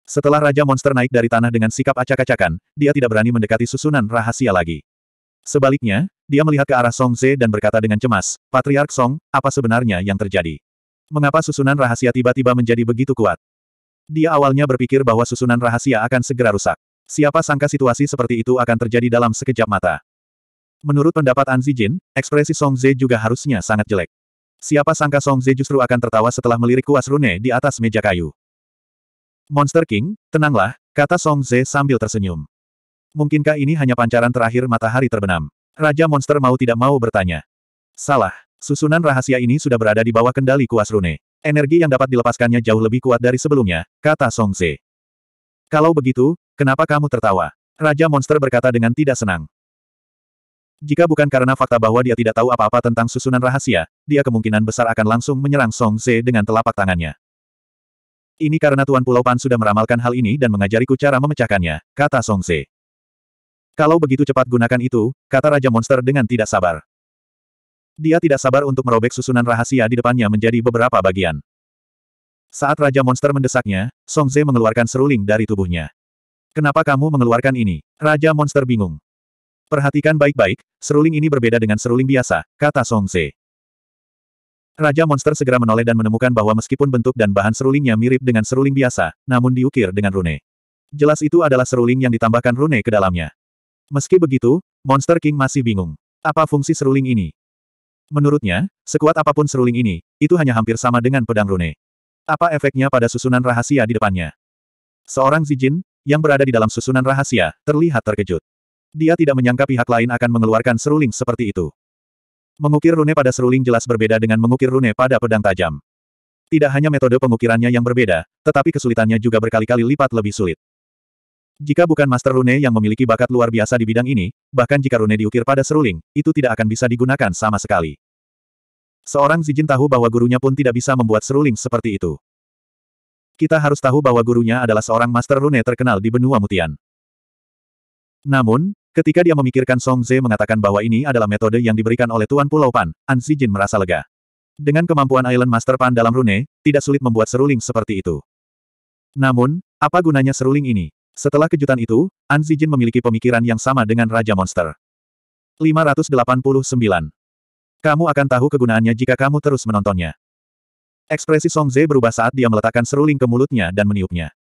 Speaker 1: Setelah Raja Monster naik dari tanah dengan sikap acak-acakan, dia tidak berani mendekati susunan rahasia lagi. Sebaliknya, dia melihat ke arah Song Ze dan berkata dengan cemas, Patriark Song, apa sebenarnya yang terjadi? Mengapa susunan rahasia tiba-tiba menjadi begitu kuat? Dia awalnya berpikir bahwa susunan rahasia akan segera rusak. Siapa sangka situasi seperti itu akan terjadi dalam sekejap mata. Menurut pendapat An Zijin, ekspresi Song Ze juga harusnya sangat jelek. Siapa sangka Song Ze justru akan tertawa setelah melirik kuas rune di atas meja kayu. Monster King, tenanglah, kata Song Ze sambil tersenyum. Mungkinkah ini hanya pancaran terakhir matahari terbenam? Raja monster mau tidak mau bertanya. Salah, susunan rahasia ini sudah berada di bawah kendali kuas rune. Energi yang dapat dilepaskannya jauh lebih kuat dari sebelumnya, kata Song Ze. Kalau begitu, kenapa kamu tertawa? Raja monster berkata dengan tidak senang. Jika bukan karena fakta bahwa dia tidak tahu apa-apa tentang susunan rahasia, dia kemungkinan besar akan langsung menyerang Song Ze dengan telapak tangannya. Ini karena Tuan Pulau Pan sudah meramalkan hal ini dan mengajariku cara memecahkannya, kata Song Se. Kalau begitu cepat gunakan itu, kata Raja Monster dengan tidak sabar. Dia tidak sabar untuk merobek susunan rahasia di depannya menjadi beberapa bagian. Saat Raja Monster mendesaknya, Song Ze mengeluarkan seruling dari tubuhnya. Kenapa kamu mengeluarkan ini? Raja Monster bingung. Perhatikan baik-baik, seruling ini berbeda dengan seruling biasa, kata Song Ze. Raja monster segera menoleh dan menemukan bahwa meskipun bentuk dan bahan serulingnya mirip dengan seruling biasa, namun diukir dengan rune. Jelas itu adalah seruling yang ditambahkan rune ke dalamnya. Meski begitu, Monster King masih bingung. Apa fungsi seruling ini? Menurutnya, sekuat apapun seruling ini, itu hanya hampir sama dengan pedang rune. Apa efeknya pada susunan rahasia di depannya? Seorang Zijin, yang berada di dalam susunan rahasia, terlihat terkejut. Dia tidak menyangka pihak lain akan mengeluarkan seruling seperti itu. Mengukir rune pada seruling jelas berbeda dengan mengukir rune pada pedang tajam. Tidak hanya metode pengukirannya yang berbeda, tetapi kesulitannya juga berkali-kali lipat lebih sulit. Jika bukan master rune yang memiliki bakat luar biasa di bidang ini, bahkan jika rune diukir pada seruling, itu tidak akan bisa digunakan sama sekali. Seorang Zijin tahu bahwa gurunya pun tidak bisa membuat seruling seperti itu. Kita harus tahu bahwa gurunya adalah seorang master rune terkenal di benua Mutian. Namun, Ketika dia memikirkan Song Ze mengatakan bahwa ini adalah metode yang diberikan oleh Tuan Pulau Pan, An Zijin merasa lega. Dengan kemampuan Island Master Pan dalam rune, tidak sulit membuat seruling seperti itu. Namun, apa gunanya seruling ini? Setelah kejutan itu, An Zijin memiliki pemikiran yang sama dengan Raja Monster. 589. Kamu akan tahu kegunaannya jika kamu terus menontonnya. Ekspresi Song Ze berubah saat dia meletakkan seruling ke mulutnya dan meniupnya.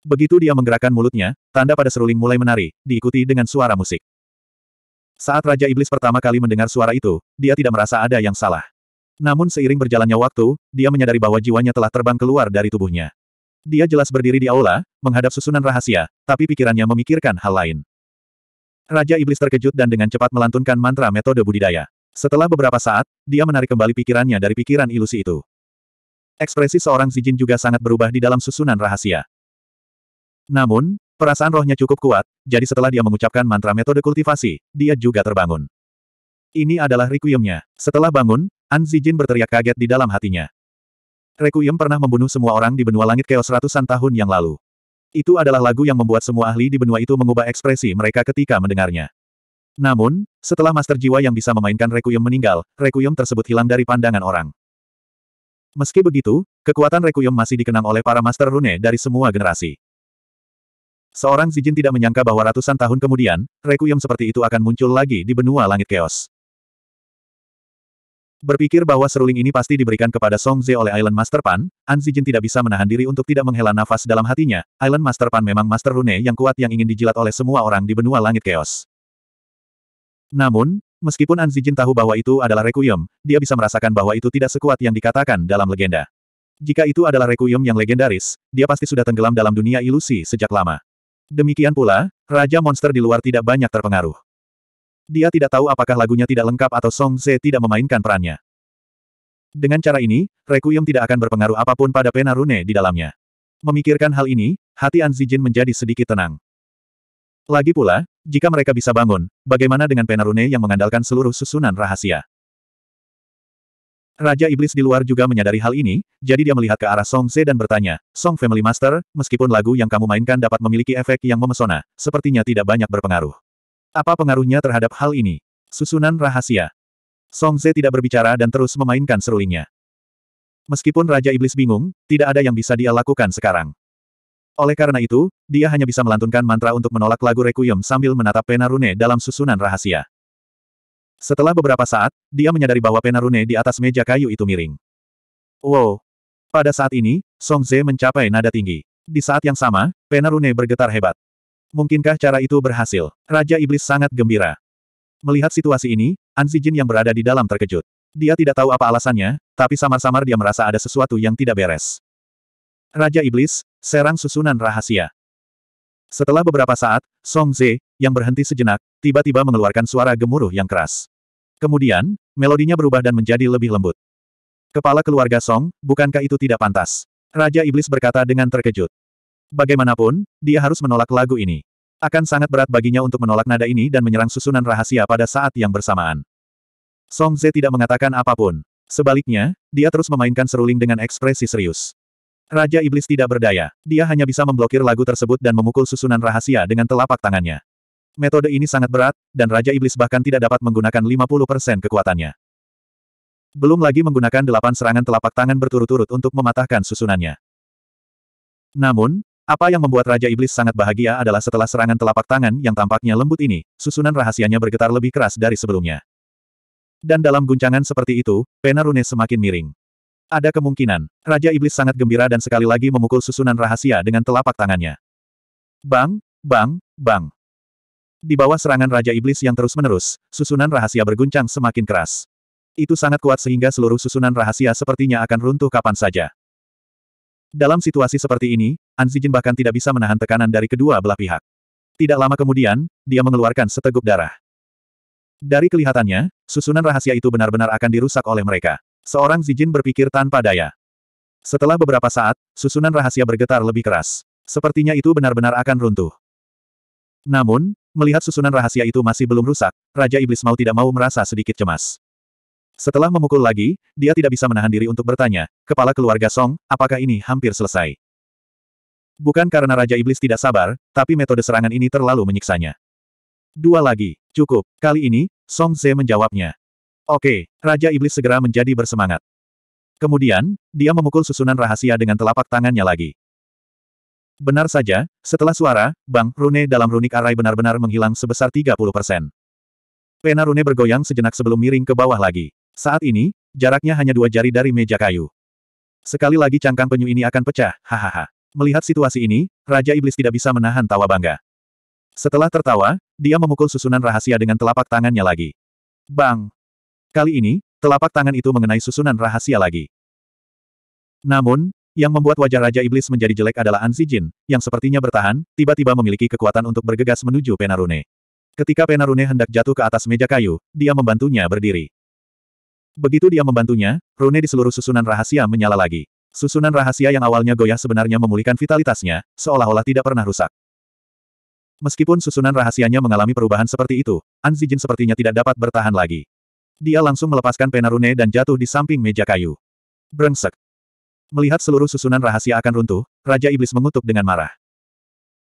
Speaker 1: Begitu dia menggerakkan mulutnya, tanda pada seruling mulai menari, diikuti dengan suara musik. Saat Raja Iblis pertama kali mendengar suara itu, dia tidak merasa ada yang salah. Namun seiring berjalannya waktu, dia menyadari bahwa jiwanya telah terbang keluar dari tubuhnya. Dia jelas berdiri di aula, menghadap susunan rahasia, tapi pikirannya memikirkan hal lain. Raja Iblis terkejut dan dengan cepat melantunkan mantra metode budidaya. Setelah beberapa saat, dia menarik kembali pikirannya dari pikiran ilusi itu. Ekspresi seorang Zijin juga sangat berubah di dalam susunan rahasia. Namun, perasaan rohnya cukup kuat, jadi setelah dia mengucapkan mantra metode kultivasi, dia juga terbangun. Ini adalah requiemnya. Setelah bangun, An Zijin berteriak kaget di dalam hatinya. Requiem pernah membunuh semua orang di benua langit keos ratusan tahun yang lalu. Itu adalah lagu yang membuat semua ahli di benua itu mengubah ekspresi mereka ketika mendengarnya. Namun, setelah Master Jiwa yang bisa memainkan Requiem meninggal, Requiem tersebut hilang dari pandangan orang. Meski begitu, kekuatan Requiem masih dikenang oleh para Master Rune dari semua generasi. Seorang Zijin tidak menyangka bahwa ratusan tahun kemudian, Requiem seperti itu akan muncul lagi di benua langit keos. Berpikir bahwa seruling ini pasti diberikan kepada Song Ze oleh Island Master Pan, An Zijin tidak bisa menahan diri untuk tidak menghela nafas dalam hatinya, Island Master Pan memang Master Rune yang kuat yang ingin dijilat oleh semua orang di benua langit keos. Namun, meskipun An Zijin tahu bahwa itu adalah Requiem, dia bisa merasakan bahwa itu tidak sekuat yang dikatakan dalam legenda. Jika itu adalah Requiem yang legendaris, dia pasti sudah tenggelam dalam dunia ilusi sejak lama. Demikian pula, Raja Monster di luar tidak banyak terpengaruh. Dia tidak tahu apakah lagunya tidak lengkap atau Song Ze tidak memainkan perannya. Dengan cara ini, Requiem tidak akan berpengaruh apapun pada pena rune di dalamnya. Memikirkan hal ini, hati An Zijin menjadi sedikit tenang. Lagi pula, jika mereka bisa bangun, bagaimana dengan pena rune yang mengandalkan seluruh susunan rahasia? Raja Iblis di luar juga menyadari hal ini, jadi dia melihat ke arah Song Ze dan bertanya, Song Family Master, meskipun lagu yang kamu mainkan dapat memiliki efek yang memesona, sepertinya tidak banyak berpengaruh. Apa pengaruhnya terhadap hal ini? Susunan rahasia. Song Ze tidak berbicara dan terus memainkan serulingnya. Meskipun Raja Iblis bingung, tidak ada yang bisa dia lakukan sekarang. Oleh karena itu, dia hanya bisa melantunkan mantra untuk menolak lagu Requiem sambil menatap pena rune dalam susunan rahasia. Setelah beberapa saat, dia menyadari bahwa penarune di atas meja kayu itu miring. Wow! Pada saat ini, Song Ze mencapai nada tinggi. Di saat yang sama, penarune bergetar hebat. Mungkinkah cara itu berhasil? Raja Iblis sangat gembira. Melihat situasi ini, An Zijin yang berada di dalam terkejut. Dia tidak tahu apa alasannya, tapi samar-samar dia merasa ada sesuatu yang tidak beres. Raja Iblis, serang susunan rahasia. Setelah beberapa saat, Song Ze, yang berhenti sejenak, tiba-tiba mengeluarkan suara gemuruh yang keras. Kemudian, melodinya berubah dan menjadi lebih lembut. Kepala keluarga Song, bukankah itu tidak pantas? Raja Iblis berkata dengan terkejut. Bagaimanapun, dia harus menolak lagu ini. Akan sangat berat baginya untuk menolak nada ini dan menyerang susunan rahasia pada saat yang bersamaan. Song Ze tidak mengatakan apapun. Sebaliknya, dia terus memainkan seruling dengan ekspresi serius. Raja Iblis tidak berdaya. Dia hanya bisa memblokir lagu tersebut dan memukul susunan rahasia dengan telapak tangannya. Metode ini sangat berat, dan Raja Iblis bahkan tidak dapat menggunakan 50% kekuatannya. Belum lagi menggunakan delapan serangan telapak tangan berturut-turut untuk mematahkan susunannya. Namun, apa yang membuat Raja Iblis sangat bahagia adalah setelah serangan telapak tangan yang tampaknya lembut ini, susunan rahasianya bergetar lebih keras dari sebelumnya. Dan dalam guncangan seperti itu, pena rune semakin miring. Ada kemungkinan, Raja Iblis sangat gembira dan sekali lagi memukul susunan rahasia dengan telapak tangannya. Bang, bang, bang. Di bawah serangan Raja Iblis yang terus-menerus, susunan rahasia berguncang semakin keras. Itu sangat kuat sehingga seluruh susunan rahasia sepertinya akan runtuh kapan saja. Dalam situasi seperti ini, Anzijin bahkan tidak bisa menahan tekanan dari kedua belah pihak. Tidak lama kemudian, dia mengeluarkan seteguk darah. Dari kelihatannya, susunan rahasia itu benar-benar akan dirusak oleh mereka. Seorang Zijin berpikir tanpa daya. Setelah beberapa saat, susunan rahasia bergetar lebih keras. Sepertinya itu benar-benar akan runtuh. Namun, Melihat susunan rahasia itu masih belum rusak, Raja Iblis mau tidak mau merasa sedikit cemas. Setelah memukul lagi, dia tidak bisa menahan diri untuk bertanya, kepala keluarga Song, apakah ini hampir selesai? Bukan karena Raja Iblis tidak sabar, tapi metode serangan ini terlalu menyiksanya. Dua lagi, cukup, kali ini, Song Ze menjawabnya. Oke, Raja Iblis segera menjadi bersemangat. Kemudian, dia memukul susunan rahasia dengan telapak tangannya lagi. Benar saja, setelah suara, Bang Rune dalam runik arai benar-benar menghilang sebesar 30 persen. Pena Rune bergoyang sejenak sebelum miring ke bawah lagi. Saat ini, jaraknya hanya dua jari dari meja kayu. Sekali lagi cangkang penyu ini akan pecah, hahaha. Melihat situasi ini, Raja Iblis tidak bisa menahan tawa bangga. Setelah tertawa, dia memukul susunan rahasia dengan telapak tangannya lagi. Bang! Kali ini, telapak tangan itu mengenai susunan rahasia lagi. Namun, yang membuat wajah Raja Iblis menjadi jelek adalah An Jin, yang sepertinya bertahan, tiba-tiba memiliki kekuatan untuk bergegas menuju Penarune. Ketika Penarune hendak jatuh ke atas meja kayu, dia membantunya berdiri. Begitu dia membantunya, rune di seluruh susunan rahasia menyala lagi. Susunan rahasia yang awalnya goyah sebenarnya memulihkan vitalitasnya, seolah-olah tidak pernah rusak. Meskipun susunan rahasianya mengalami perubahan seperti itu, Anzijin sepertinya tidak dapat bertahan lagi. Dia langsung melepaskan penarune dan jatuh di samping meja kayu. Brengsek. Melihat seluruh susunan rahasia akan runtuh, Raja Iblis mengutuk dengan marah.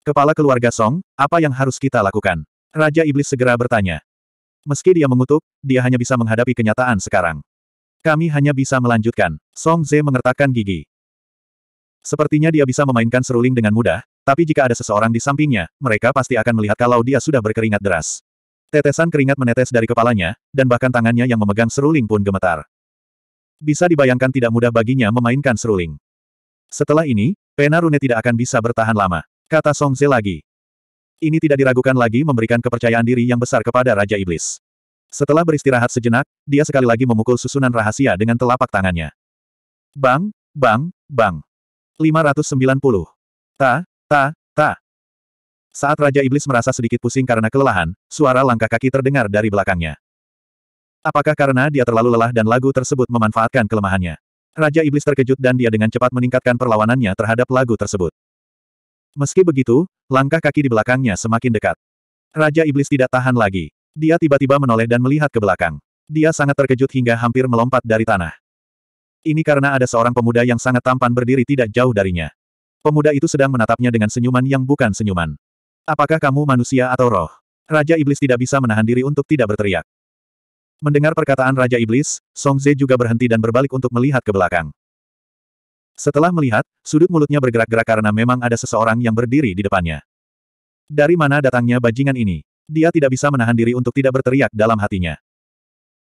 Speaker 1: Kepala keluarga Song, apa yang harus kita lakukan? Raja Iblis segera bertanya. Meski dia mengutuk, dia hanya bisa menghadapi kenyataan sekarang. Kami hanya bisa melanjutkan. Song Ze mengertakkan gigi. Sepertinya dia bisa memainkan seruling dengan mudah, tapi jika ada seseorang di sampingnya, mereka pasti akan melihat kalau dia sudah berkeringat deras. Tetesan keringat menetes dari kepalanya, dan bahkan tangannya yang memegang seruling pun gemetar. Bisa dibayangkan tidak mudah baginya memainkan seruling. Setelah ini, pena rune tidak akan bisa bertahan lama. Kata Song Songze lagi. Ini tidak diragukan lagi memberikan kepercayaan diri yang besar kepada Raja Iblis. Setelah beristirahat sejenak, dia sekali lagi memukul susunan rahasia dengan telapak tangannya. Bang, bang, bang. 590. Ta, ta, ta. Saat Raja Iblis merasa sedikit pusing karena kelelahan, suara langkah kaki terdengar dari belakangnya. Apakah karena dia terlalu lelah dan lagu tersebut memanfaatkan kelemahannya? Raja Iblis terkejut dan dia dengan cepat meningkatkan perlawanannya terhadap lagu tersebut. Meski begitu, langkah kaki di belakangnya semakin dekat. Raja Iblis tidak tahan lagi. Dia tiba-tiba menoleh dan melihat ke belakang. Dia sangat terkejut hingga hampir melompat dari tanah. Ini karena ada seorang pemuda yang sangat tampan berdiri tidak jauh darinya. Pemuda itu sedang menatapnya dengan senyuman yang bukan senyuman. Apakah kamu manusia atau roh? Raja Iblis tidak bisa menahan diri untuk tidak berteriak. Mendengar perkataan Raja Iblis, Song Ze juga berhenti dan berbalik untuk melihat ke belakang. Setelah melihat, sudut mulutnya bergerak-gerak karena memang ada seseorang yang berdiri di depannya. Dari mana datangnya bajingan ini? Dia tidak bisa menahan diri untuk tidak berteriak dalam hatinya.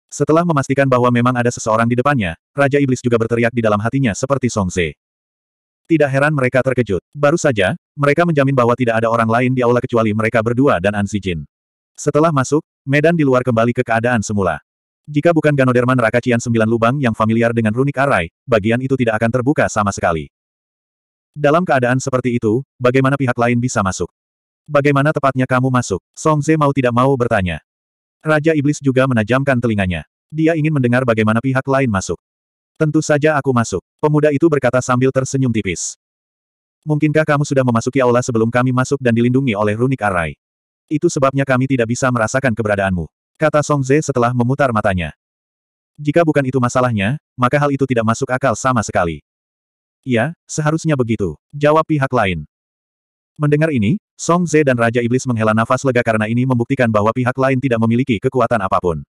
Speaker 1: Setelah memastikan bahwa memang ada seseorang di depannya, Raja Iblis juga berteriak di dalam hatinya seperti Song Ze. Tidak heran mereka terkejut. Baru saja, mereka menjamin bahwa tidak ada orang lain di aula kecuali mereka berdua dan An Jin. Setelah masuk, medan di luar kembali ke keadaan semula. Jika bukan Ganoderman Rakacian sembilan lubang yang familiar dengan runik arai, bagian itu tidak akan terbuka sama sekali. Dalam keadaan seperti itu, bagaimana pihak lain bisa masuk? Bagaimana tepatnya kamu masuk? Song Ze mau tidak mau bertanya. Raja Iblis juga menajamkan telinganya. Dia ingin mendengar bagaimana pihak lain masuk. Tentu saja aku masuk. Pemuda itu berkata sambil tersenyum tipis. Mungkinkah kamu sudah memasuki aula sebelum kami masuk dan dilindungi oleh runik arai? Itu sebabnya kami tidak bisa merasakan keberadaanmu. Kata Song Ze setelah memutar matanya. Jika bukan itu masalahnya, maka hal itu tidak masuk akal sama sekali. Ya, seharusnya begitu. Jawab pihak lain. Mendengar ini, Song Ze dan Raja Iblis menghela nafas lega karena ini membuktikan bahwa pihak lain tidak memiliki kekuatan apapun.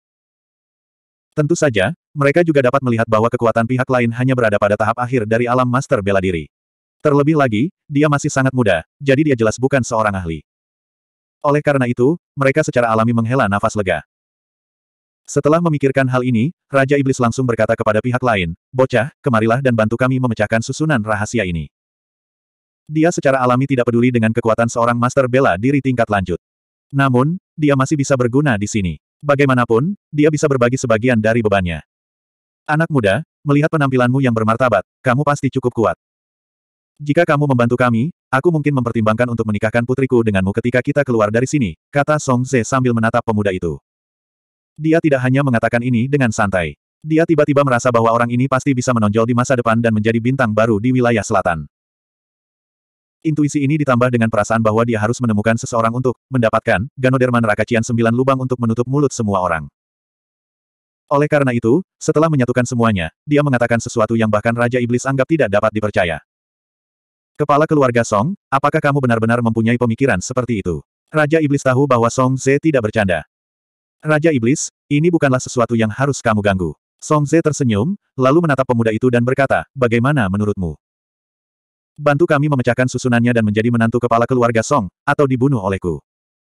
Speaker 1: Tentu saja, mereka juga dapat melihat bahwa kekuatan pihak lain hanya berada pada tahap akhir dari alam master bela diri. Terlebih lagi, dia masih sangat muda, jadi dia jelas bukan seorang ahli. Oleh karena itu, mereka secara alami menghela nafas lega. Setelah memikirkan hal ini, Raja Iblis langsung berkata kepada pihak lain, Bocah, kemarilah dan bantu kami memecahkan susunan rahasia ini. Dia secara alami tidak peduli dengan kekuatan seorang master bela diri tingkat lanjut. Namun, dia masih bisa berguna di sini. Bagaimanapun, dia bisa berbagi sebagian dari bebannya. Anak muda, melihat penampilanmu yang bermartabat, kamu pasti cukup kuat. Jika kamu membantu kami, Aku mungkin mempertimbangkan untuk menikahkan putriku denganmu ketika kita keluar dari sini, kata Song Ze sambil menatap pemuda itu. Dia tidak hanya mengatakan ini dengan santai. Dia tiba-tiba merasa bahwa orang ini pasti bisa menonjol di masa depan dan menjadi bintang baru di wilayah selatan. Intuisi ini ditambah dengan perasaan bahwa dia harus menemukan seseorang untuk mendapatkan Ganoderma neraka cian sembilan lubang untuk menutup mulut semua orang. Oleh karena itu, setelah menyatukan semuanya, dia mengatakan sesuatu yang bahkan Raja Iblis anggap tidak dapat dipercaya. Kepala keluarga Song, apakah kamu benar-benar mempunyai pemikiran seperti itu? Raja Iblis tahu bahwa Song Ze tidak bercanda. Raja Iblis, ini bukanlah sesuatu yang harus kamu ganggu. Song Ze tersenyum, lalu menatap pemuda itu dan berkata, bagaimana menurutmu? Bantu kami memecahkan susunannya dan menjadi menantu kepala keluarga Song, atau dibunuh olehku.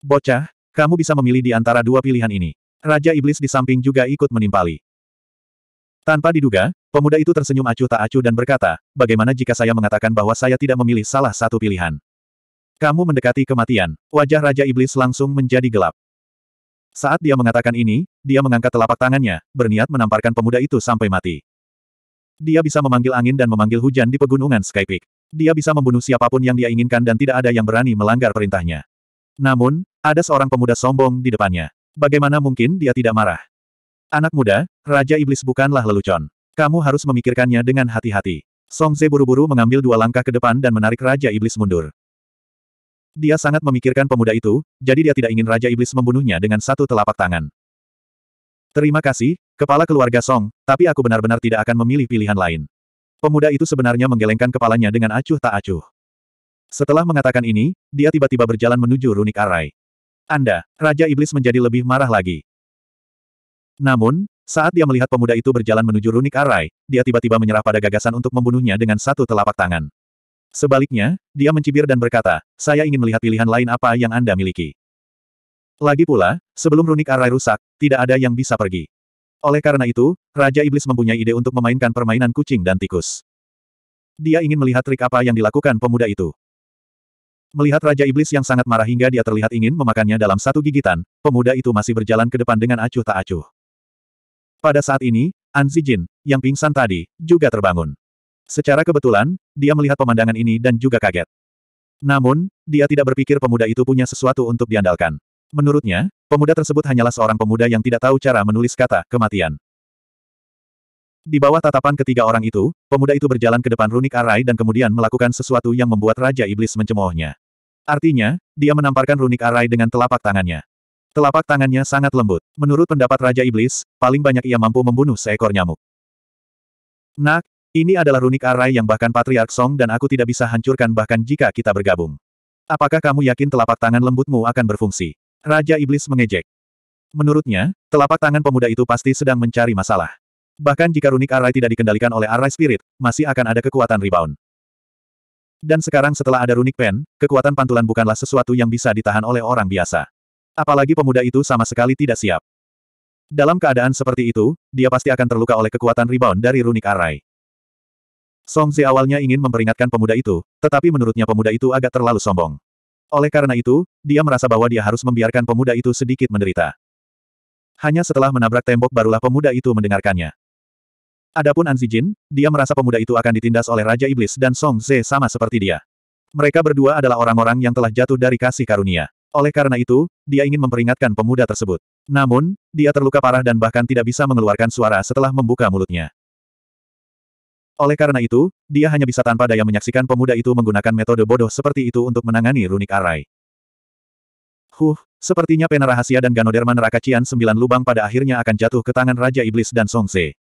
Speaker 1: Bocah, kamu bisa memilih di antara dua pilihan ini. Raja Iblis di samping juga ikut menimpali. Tanpa diduga, pemuda itu tersenyum acuh tak acuh dan berkata, bagaimana jika saya mengatakan bahwa saya tidak memilih salah satu pilihan? Kamu mendekati kematian. Wajah Raja Iblis langsung menjadi gelap. Saat dia mengatakan ini, dia mengangkat telapak tangannya, berniat menamparkan pemuda itu sampai mati. Dia bisa memanggil angin dan memanggil hujan di pegunungan Skypeak. Dia bisa membunuh siapapun yang dia inginkan dan tidak ada yang berani melanggar perintahnya. Namun, ada seorang pemuda sombong di depannya. Bagaimana mungkin dia tidak marah? Anak muda, Raja Iblis bukanlah lelucon. Kamu harus memikirkannya dengan hati-hati. Song Ze buru-buru mengambil dua langkah ke depan dan menarik Raja Iblis mundur. Dia sangat memikirkan pemuda itu, jadi dia tidak ingin Raja Iblis membunuhnya dengan satu telapak tangan. Terima kasih, kepala keluarga Song, tapi aku benar-benar tidak akan memilih pilihan lain. Pemuda itu sebenarnya menggelengkan kepalanya dengan acuh tak acuh. Setelah mengatakan ini, dia tiba-tiba berjalan menuju Runik Arai. Anda, Raja Iblis menjadi lebih marah lagi. Namun, saat dia melihat pemuda itu berjalan menuju Runik Arai, dia tiba-tiba menyerah pada gagasan untuk membunuhnya dengan satu telapak tangan. Sebaliknya, dia mencibir dan berkata, saya ingin melihat pilihan lain apa yang Anda miliki. Lagi pula, sebelum Runik Arai rusak, tidak ada yang bisa pergi. Oleh karena itu, Raja Iblis mempunyai ide untuk memainkan permainan kucing dan tikus. Dia ingin melihat trik apa yang dilakukan pemuda itu. Melihat Raja Iblis yang sangat marah hingga dia terlihat ingin memakannya dalam satu gigitan, pemuda itu masih berjalan ke depan dengan acuh tak acuh. Pada saat ini, An Jin, yang pingsan tadi, juga terbangun. Secara kebetulan, dia melihat pemandangan ini dan juga kaget. Namun, dia tidak berpikir pemuda itu punya sesuatu untuk diandalkan. Menurutnya, pemuda tersebut hanyalah seorang pemuda yang tidak tahu cara menulis kata kematian. Di bawah tatapan ketiga orang itu, pemuda itu berjalan ke depan runik arai dan kemudian melakukan sesuatu yang membuat Raja Iblis mencemoohnya. Artinya, dia menamparkan runik arai dengan telapak tangannya. Telapak tangannya sangat lembut. Menurut pendapat Raja Iblis, paling banyak ia mampu membunuh seekor nyamuk. Nak, ini adalah runik arai yang bahkan Patriark Song dan aku tidak bisa hancurkan bahkan jika kita bergabung. Apakah kamu yakin telapak tangan lembutmu akan berfungsi? Raja Iblis mengejek. Menurutnya, telapak tangan pemuda itu pasti sedang mencari masalah. Bahkan jika runik arai tidak dikendalikan oleh arai spirit, masih akan ada kekuatan rebound. Dan sekarang setelah ada runik pen, kekuatan pantulan bukanlah sesuatu yang bisa ditahan oleh orang biasa. Apalagi pemuda itu sama sekali tidak siap. Dalam keadaan seperti itu, dia pasti akan terluka oleh kekuatan rebound dari runik arai. Song Zi awalnya ingin memperingatkan pemuda itu, tetapi menurutnya pemuda itu agak terlalu sombong. Oleh karena itu, dia merasa bahwa dia harus membiarkan pemuda itu sedikit menderita. Hanya setelah menabrak tembok barulah pemuda itu mendengarkannya. Adapun An Zijin, dia merasa pemuda itu akan ditindas oleh Raja Iblis dan Song Z sama seperti dia. Mereka berdua adalah orang-orang yang telah jatuh dari kasih karunia. Oleh karena itu, dia ingin memperingatkan pemuda tersebut. Namun, dia terluka parah dan bahkan tidak bisa mengeluarkan suara setelah membuka mulutnya. Oleh karena itu, dia hanya bisa tanpa daya menyaksikan pemuda itu menggunakan metode bodoh seperti itu untuk menangani runik arai. Huh, sepertinya pena rahasia dan ganoderma neraka Cian sembilan lubang pada akhirnya akan jatuh ke tangan Raja Iblis dan Songse.